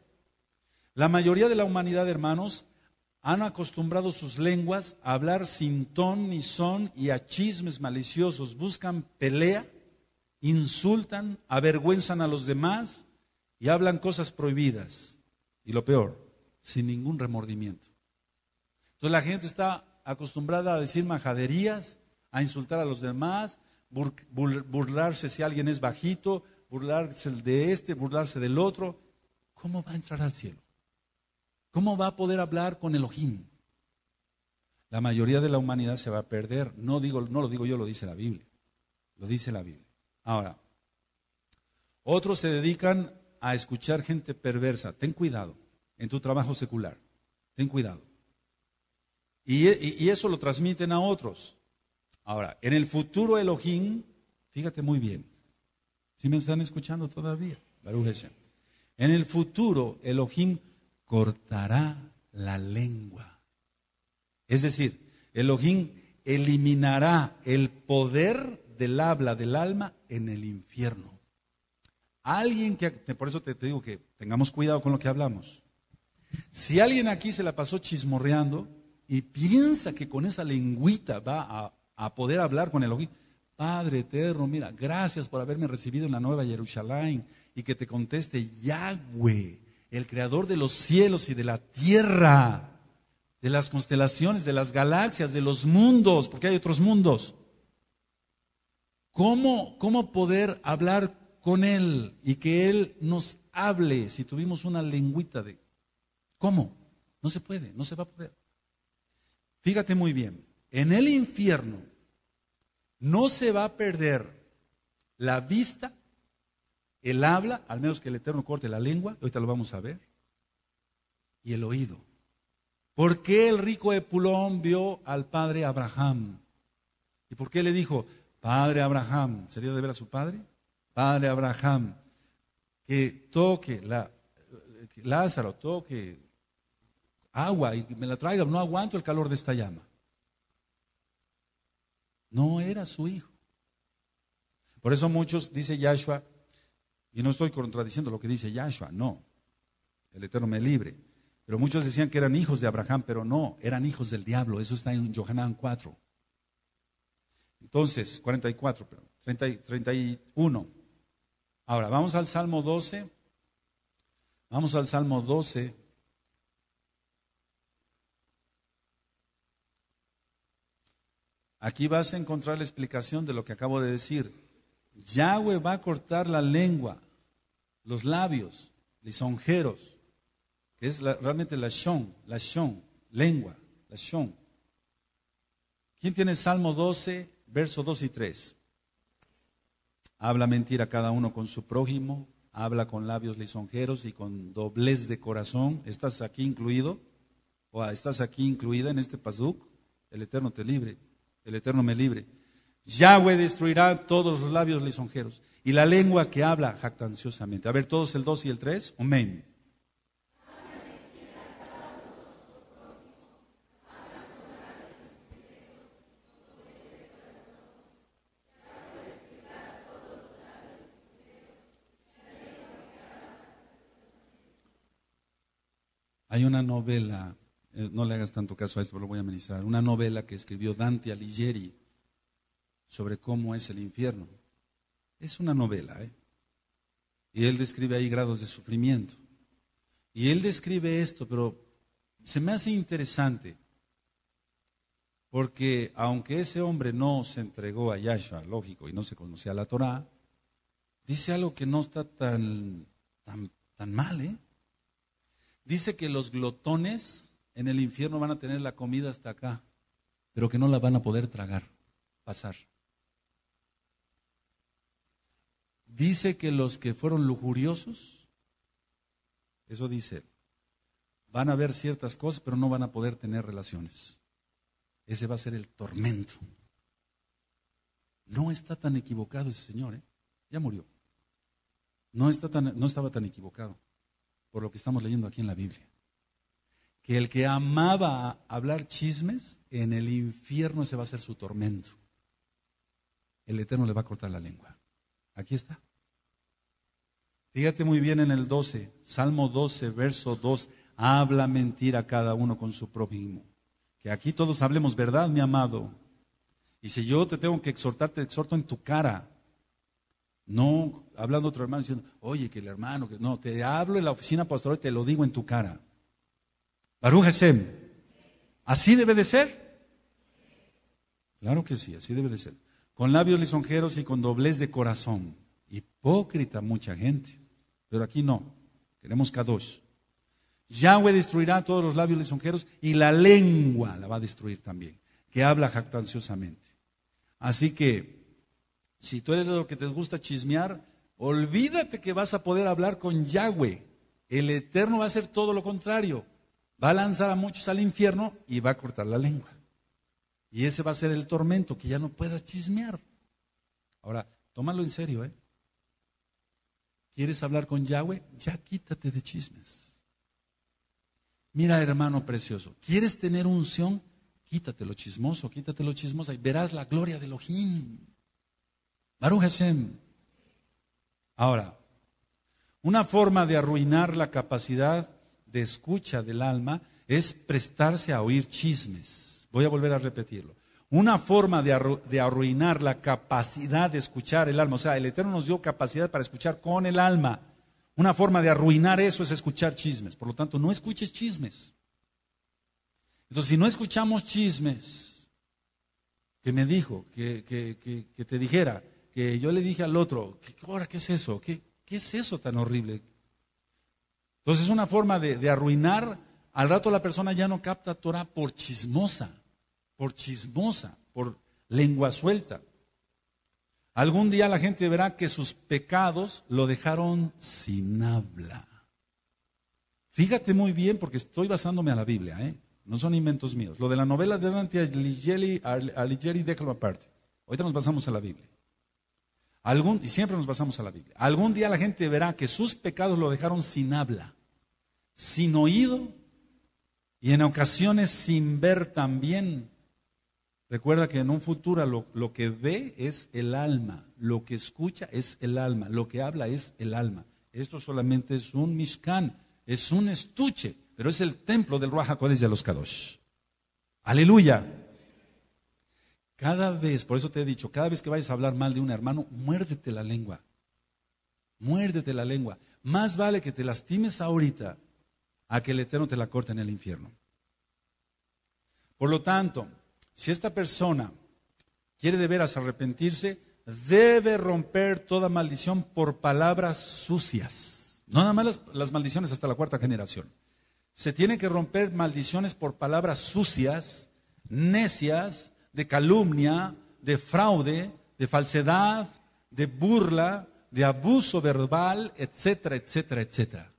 La mayoría de la humanidad, hermanos, han acostumbrado sus lenguas a hablar sin ton ni son y a chismes maliciosos. Buscan pelea, insultan, avergüenzan a los demás y hablan cosas prohibidas. Y lo peor, sin ningún remordimiento. Entonces la gente está acostumbrada a decir majaderías, a insultar a los demás, burlarse si alguien es bajito, burlarse de este, burlarse del otro, ¿cómo va a entrar al cielo? ¿Cómo va a poder hablar con Elohim? La mayoría de la humanidad se va a perder. No, digo, no lo digo yo, lo dice la Biblia. Lo dice la Biblia. Ahora, otros se dedican a escuchar gente perversa. Ten cuidado en tu trabajo secular. Ten cuidado. Y, y eso lo transmiten a otros. Ahora, en el futuro Elohim, fíjate muy bien, si me están escuchando todavía, En el futuro, Elohim cortará la lengua. Es decir, Elohim eliminará el poder del habla del alma en el infierno. Alguien que, por eso te, digo que tengamos cuidado con lo que hablamos. Si alguien aquí se la pasó chismorreando y piensa que con esa lengüita va a, a poder hablar con Elohim, Padre eterno, mira, gracias por haberme recibido en la nueva Jerusalén y que te conteste Yahweh, el creador de los cielos y de la tierra, de las constelaciones, de las galaxias, de los mundos, porque hay otros mundos. ¿Cómo, cómo poder hablar con Él y que Él nos hable si tuvimos una lengüita de... ¿Cómo? No se puede, no se va a poder. Fíjate muy bien, en el infierno no se va a perder la vista, el habla, al menos que el Eterno corte la lengua, ahorita lo vamos a ver, y el oído. ¿Por qué el rico Epulón vio al padre Abraham? ¿Y por qué le dijo, Padre Abraham, sería de ver a su padre? Padre Abraham, que toque la, Lázaro, toque agua y me la traiga, no aguanto el calor de esta llama. No era su hijo. Por eso muchos, dice Yahshua, y no estoy contradiciendo lo que dice Yahshua, no. El Eterno me libre. Pero muchos decían que eran hijos de Abraham, pero no, eran hijos del diablo. Eso está en Johanán 4. Entonces, 44, 30, 31. Ahora, vamos al Salmo 12. Vamos al Salmo 12. Aquí vas a encontrar la explicación de lo que acabo de decir. Yahweh va a cortar la lengua, los labios, lisonjeros, que es realmente la shon, la shon, lengua, la shon. ¿Quién tiene Salmo 12, verso 2 y 3? Habla mentira cada uno con su prójimo, habla con labios lisonjeros y con doblez de corazón. ¿Estás aquí incluido? ¿O estás aquí incluida en este pasuk? El Eterno te libre. El Eterno me libre. Yahweh destruirá todos los labios lisonjeros y la lengua que habla jactanciosamente. A ver, todos el 2 y el 3. Amén. Hay una novela eh, no le hagas tanto caso a esto, pero lo voy a administrar. una novela que escribió Dante Alighieri sobre cómo es el infierno. Es una novela, ¿eh? Y él describe ahí grados de sufrimiento. Y él describe esto, pero se me hace interesante, porque aunque ese hombre no se entregó a Yahshua, lógico, y no se conocía la Torá, dice algo que no está tan, tan, tan mal, ¿eh? Dice que los glotones en el infierno van a tener la comida hasta acá, pero que no la van a poder tragar, pasar. Dice que los que fueron lujuriosos, eso dice, van a ver ciertas cosas, pero no van a poder tener relaciones. Ese va a ser el tormento. No está tan equivocado ese señor, ¿eh? ya murió. No, está no estaba tan equivocado por lo que estamos leyendo aquí en la Biblia que el que amaba hablar chismes, en el infierno ese va a ser su tormento. El Eterno le va a cortar la lengua. Aquí está. Fíjate muy bien en el 12, Salmo 12, verso 2, habla mentira cada uno con su prójimo. Que aquí todos hablemos verdad, mi amado. Y si yo te tengo que exhortar, te exhorto en tu cara. No hablando a otro hermano diciendo, oye, que el hermano, no, te hablo en la oficina pastoral y te lo digo en tu cara. Baruch ¿Así debe de ser? Claro que sí, así debe de ser. Con labios lisonjeros y con doblez de corazón. Hipócrita mucha gente. Pero aquí no. Queremos Kadosh. Yahweh destruirá todos los labios lisonjeros y la lengua la va a destruir también, que habla jactanciosamente. Así que, si tú eres de lo que te gusta chismear, olvídate que vas a poder hablar con Yahweh. El Eterno va a hacer todo lo contrario va a lanzar a muchos al infierno y va a cortar la lengua. Y ese va a ser el tormento, que ya no puedas chismear. Ahora, tómalo en serio, ¿eh? ¿Quieres hablar con Yahweh? Ya quítate de chismes. Mira, hermano precioso, ¿quieres tener unción? Quítate lo chismoso, quítate lo chismoso y verás la gloria de Ojim. Baruch Hashem. Ahora, una forma de arruinar la capacidad de escucha del alma es prestarse a oír chismes. Voy a volver a repetirlo. Una forma de, arruinar la capacidad de escuchar el alma, o sea, el Eterno nos dio capacidad para escuchar con el alma. Una forma de arruinar eso es escuchar chismes. Por lo tanto, no escuches chismes. Entonces, si no escuchamos chismes, que me dijo, que, te dijera, que yo le dije al otro, ¿qué, ahora, ¿qué es eso? ¿Qué, ¿Qué es eso tan horrible? Entonces es una forma de, arruinar. Al rato la persona ya no capta Torah por chismosa, por chismosa, por lengua suelta. Algún día la gente verá que sus pecados lo dejaron sin habla. Fíjate muy bien, porque estoy basándome a la Biblia, ¿eh? no son inventos míos. Lo de la novela de Dante Alighieri, déjalo aparte. Ahorita nos basamos a la Biblia. Algún, y siempre nos basamos a la Biblia. Algún día la gente verá que sus pecados lo dejaron sin habla, sin oído y en ocasiones sin ver también. Recuerda que en un futuro lo, que ve es el alma, lo que escucha es el alma, lo que habla es el alma. Esto solamente es un mishkan, es un estuche, pero es el templo del Ruach HaKodesh de los Kadosh. Aleluya. Cada vez, por eso te he dicho, cada vez que vayas a hablar mal de un hermano, muérdete la lengua. Muérdete la lengua. Más vale que te lastimes ahorita a que el Eterno te la corte en el infierno. Por lo tanto, si esta persona quiere de veras arrepentirse, debe romper toda maldición por palabras sucias. No nada más las, maldiciones hasta la cuarta generación. Se tiene que romper maldiciones por palabras sucias, necias, de calumnia, de fraude, de falsedad, de burla, de abuso verbal, etcétera, etcétera, etcétera.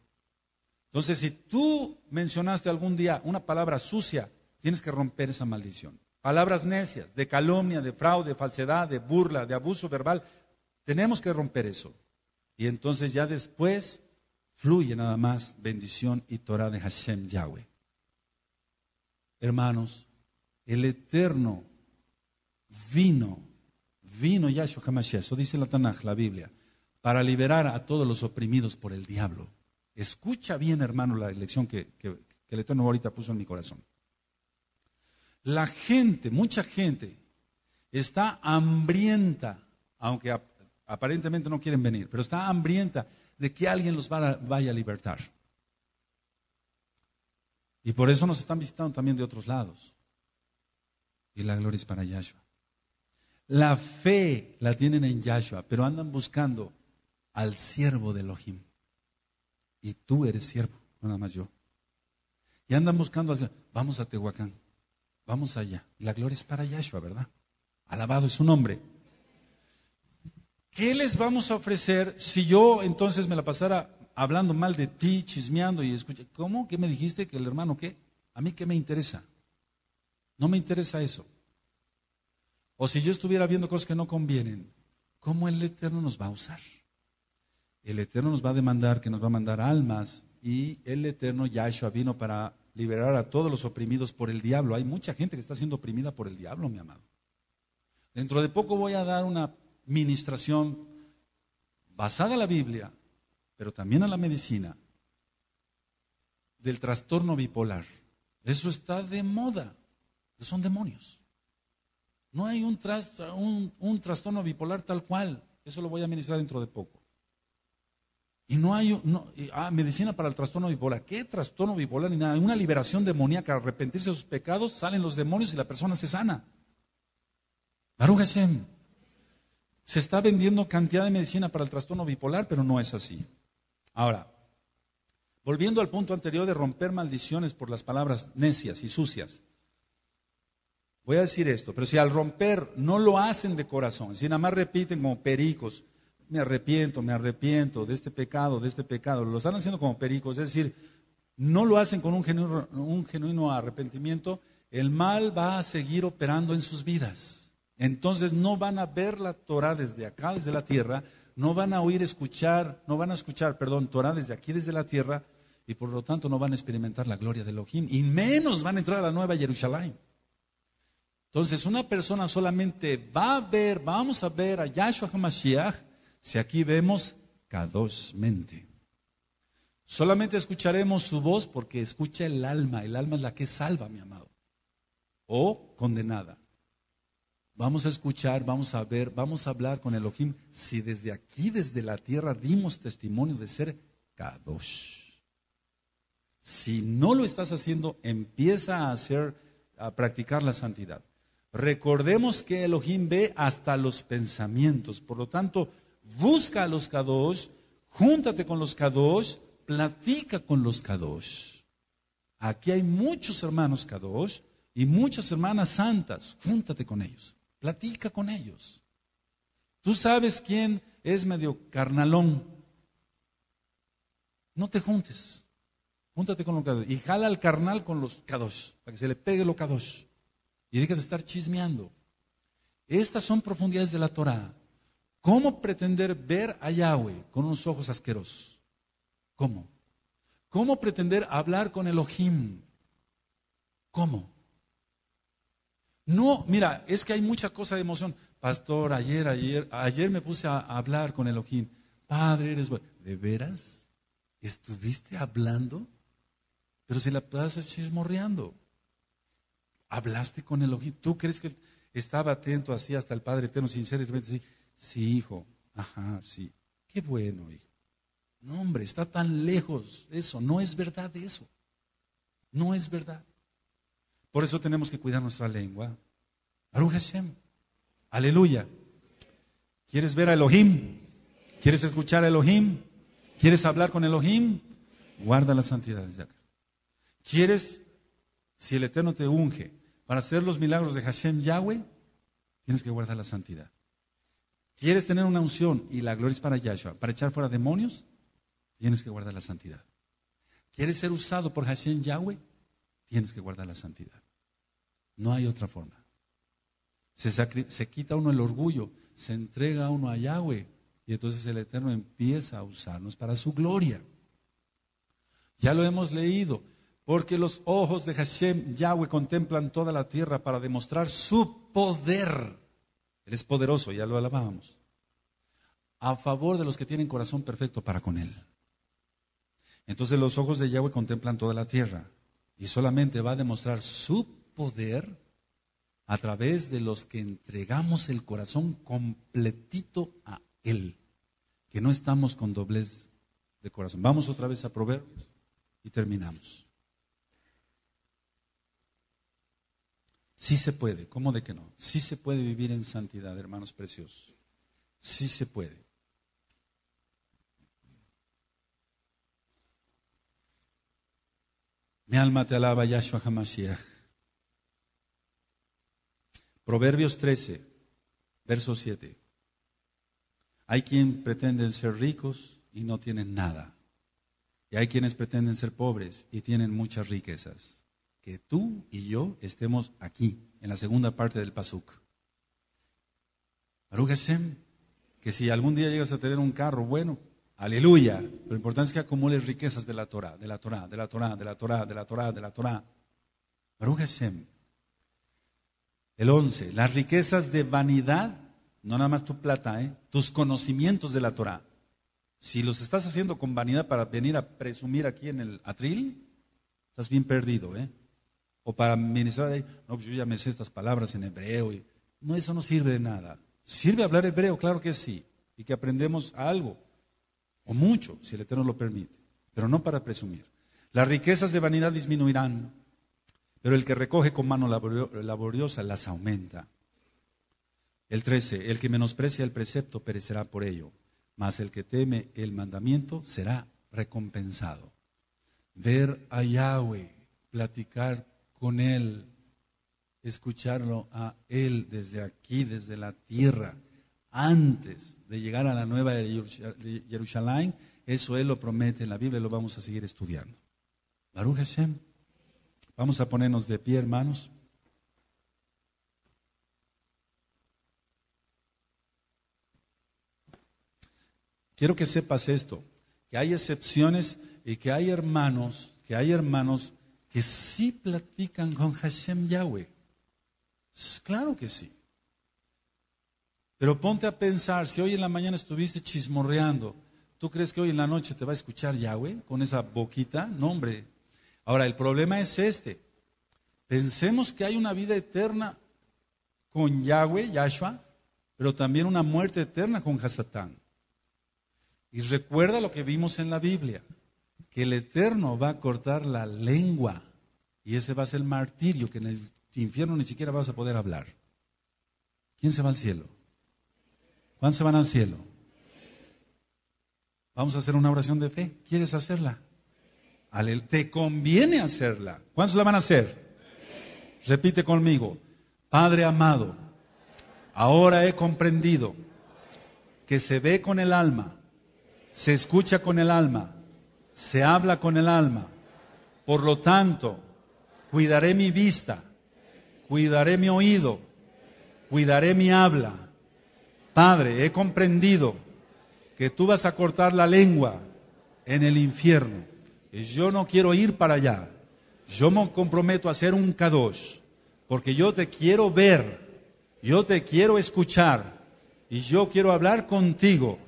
Entonces, si tú mencionaste algún día una palabra sucia, tienes que romper esa maldición. Palabras necias, de calumnia, de fraude, de falsedad, de burla, de abuso verbal, tenemos que romper eso. Y entonces ya después fluye nada más bendición y Torah de Hashem Yahweh. Hermanos, el Eterno vino, vino Yahshua Hamashiach, eso dice la Tanaj, la Biblia, para liberar a todos los oprimidos por el diablo. Escucha bien, hermano, la lección que, el Eterno ahorita puso en mi corazón. La gente, mucha gente, está hambrienta, aunque aparentemente no quieren venir, pero está hambrienta de que alguien los vaya a libertar. Y por eso nos están visitando también de otros lados. Y la gloria es para Yahshua. La fe la tienen en Yahshua, pero andan buscando al siervo de Elohim. Y tú eres siervo, no nada más yo. Y andan buscando, al vamos a Tehuacán, vamos allá. La gloria es para Yahshua, ¿verdad? Alabado es su nombre. ¿Qué les vamos a ofrecer si yo entonces me la pasara hablando mal de ti, chismeando y escuché, ¿cómo? ¿Qué me dijiste que el hermano qué? ¿A mí qué me interesa? No me interesa eso o si yo estuviera viendo cosas que no convienen, ¿cómo el Eterno nos va a usar? El Eterno nos va a demandar que nos va a mandar almas y el Eterno Yahshua vino para liberar a todos los oprimidos por el diablo. Hay mucha gente que está siendo oprimida por el diablo, mi amado. Dentro de poco voy a dar una ministración basada en la Biblia, pero también a la medicina, del trastorno bipolar. Eso está de moda. Son demonios. No hay un, un, trastorno bipolar tal cual. Eso lo voy a administrar dentro de poco. Y no hay ah, medicina para el trastorno bipolar. ¿Qué trastorno bipolar? Ni nada. Una liberación demoníaca, arrepentirse de sus pecados, salen los demonios y la persona se sana. Baruch Se está vendiendo cantidad de medicina para el trastorno bipolar, pero no es así. Ahora, volviendo al punto anterior de romper maldiciones por las palabras necias y sucias. Voy a decir esto, pero si al romper no lo hacen de corazón, si nada más repiten como pericos, me arrepiento, me arrepiento de este pecado, de este pecado, lo están haciendo como pericos, es decir, no lo hacen con un genuino, un genuino arrepentimiento, el mal va a seguir operando en sus vidas. Entonces no van a ver la Torah desde acá, desde la tierra, no van a oír escuchar, no van a escuchar, perdón, Torah desde aquí, desde la tierra, y por lo tanto no van a experimentar la gloria de Elohim, y menos van a entrar a la nueva Jerusalén. Entonces, una persona solamente va a ver, vamos a ver a Yahshua HaMashiach si aquí vemos Kadosh mente. Solamente escucharemos su voz porque escucha el alma. El alma es la que salva, mi amado. O condenada. Vamos a escuchar, vamos a ver, vamos a hablar con Elohim si desde aquí, desde la tierra, dimos testimonio de ser Kadosh. Si no lo estás haciendo, empieza a hacer, a practicar la santidad. Recordemos que Elohim ve hasta los pensamientos. Por lo tanto, busca a los Kadosh, júntate con los Kadosh, platica con los Kadosh. Aquí hay muchos hermanos Kadosh y muchas hermanas santas. Júntate con ellos, platica con ellos. Tú sabes quién es medio carnalón. No te juntes. Júntate con los Kadosh y jala al carnal con los Kadosh, para que se le pegue lo Kadosh y deja de estar chismeando. Estas son profundidades de la Torah. ¿Cómo pretender ver a Yahweh con unos ojos asquerosos? ¿Cómo? ¿Cómo pretender hablar con Elohim? ¿Cómo? No, mira, es que hay mucha cosa de emoción. Pastor, ayer, ayer, ayer me puse a hablar con Elohim. Padre, eres bueno. ¿De veras? ¿Estuviste hablando? Pero si la plaza chismorreando. ¿Hablaste con Elohim? ¿Tú crees que estaba atento así hasta el Padre Eterno, sinceramente? sí, hijo, ajá, sí. Qué bueno, hijo. No, hombre, está tan lejos eso. No es verdad eso. No es verdad. Por eso tenemos que cuidar nuestra lengua. Aleluya. ¿Quieres ver a Elohim? ¿Quieres escuchar a Elohim? ¿Quieres hablar con Elohim? Guarda la santidad ¿Quieres, si el Eterno te unge, para hacer los milagros de Hashem Yahweh, tienes que guardar la santidad. ¿Quieres tener una unción y la gloria es para Yahshua? Para echar fuera demonios, tienes que guardar la santidad. ¿Quieres ser usado por Hashem Yahweh? Tienes que guardar la santidad. No hay otra forma. Se, se quita uno el orgullo, se entrega uno a Yahweh y entonces el Eterno empieza a usarnos para su gloria. Ya lo hemos leído. Porque los ojos de Hashem, Yahweh, contemplan toda la tierra para demostrar su poder. Él es poderoso, ya lo alabábamos. A favor de los que tienen corazón perfecto para con Él. Entonces los ojos de Yahweh contemplan toda la tierra. Y solamente va a demostrar su poder a través de los que entregamos el corazón completito a Él. Que no estamos con doblez de corazón. Vamos otra vez a Proverbios y terminamos. Sí se puede, ¿cómo de que no? Sí se puede vivir en santidad, hermanos preciosos. Sí se puede. Mi alma te alaba, Yahshua Hamashiach. Proverbios 13, verso 7. Hay quien pretenden ser ricos y no tienen nada. Y hay quienes pretenden ser pobres y tienen muchas riquezas que tú y yo estemos aquí, en la segunda parte del Pasuk. Baruch que si algún día llegas a tener un carro, bueno, aleluya. Lo importante es que acumules riquezas de la Torah, de la Torah, de la Torah, de la Torah, de la Torah, de la Torah. El 11, las riquezas de vanidad, no nada más tu plata, ¿eh? tus conocimientos de la Torah. Si los estás haciendo con vanidad para venir a presumir aquí en el atril, estás bien perdido, ¿eh? o para ministrar ahí, no, pues yo ya me sé estas palabras en hebreo. no, eso no sirve de nada. ¿Sirve hablar hebreo? Claro que sí. Y que aprendemos algo, o mucho, si el Eterno lo permite, pero no para presumir. Las riquezas de vanidad disminuirán, pero el que recoge con mano laboriosa las aumenta. El 13, el que menosprecia el precepto perecerá por ello, mas el que teme el mandamiento será recompensado. Ver a Yahweh, platicar con Él, escucharlo a Él desde aquí, desde la tierra, antes de llegar a la nueva Jerusalén. Eso Él lo promete en la Biblia y lo vamos a seguir estudiando. Baruch Vamos a ponernos de pie, hermanos. Quiero que sepas esto, que hay excepciones y que hay hermanos, que hay hermanos que sí platican con Hashem Yahweh. Claro que sí. Pero ponte a pensar, si hoy en la mañana estuviste chismorreando, ¿tú crees que hoy en la noche te va a escuchar Yahweh con esa boquita? No, hombre. Ahora, el problema es este. Pensemos que hay una vida eterna con Yahweh, Yahshua, pero también una muerte eterna con Hasatán. Y recuerda lo que vimos en la Biblia que el Eterno va a cortar la lengua y ese va a ser el martirio, que en el infierno ni siquiera vas a poder hablar. ¿Quién se va al cielo? ¿Cuántos se van al cielo? Vamos a hacer una oración de fe. ¿Quieres hacerla? Te conviene hacerla. ¿Cuántos la van a hacer? Repite conmigo. Padre amado, ahora he comprendido que se ve con el alma, se escucha con el alma se habla con el alma. Por lo tanto, cuidaré mi vista, cuidaré mi oído, cuidaré mi habla. Padre, he comprendido que tú vas a cortar la lengua en el infierno. Y yo no quiero ir para allá. Yo me comprometo a hacer un k porque yo te quiero ver, yo te quiero escuchar y yo quiero hablar contigo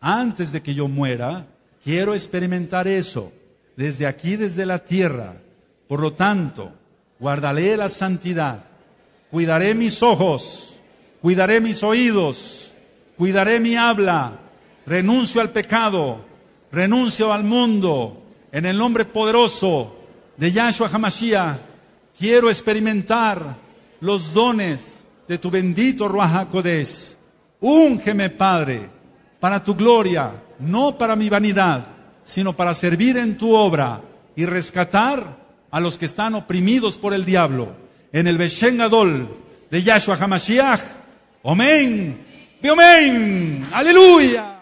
antes de que yo muera Quiero experimentar eso desde aquí, desde la tierra. Por lo tanto, guardaré la santidad, cuidaré mis ojos, cuidaré mis oídos, cuidaré mi habla, renuncio al pecado, renuncio al mundo, en el nombre poderoso de Yahshua Hamashiach, quiero experimentar los dones de tu bendito Ruach HaKodesh. Úngeme, Padre, para tu gloria, no para mi vanidad, sino para servir en tu obra y rescatar a los que están oprimidos por el diablo. En el Beshen de Yahshua HaMashiach. Amén. Amén. Aleluya.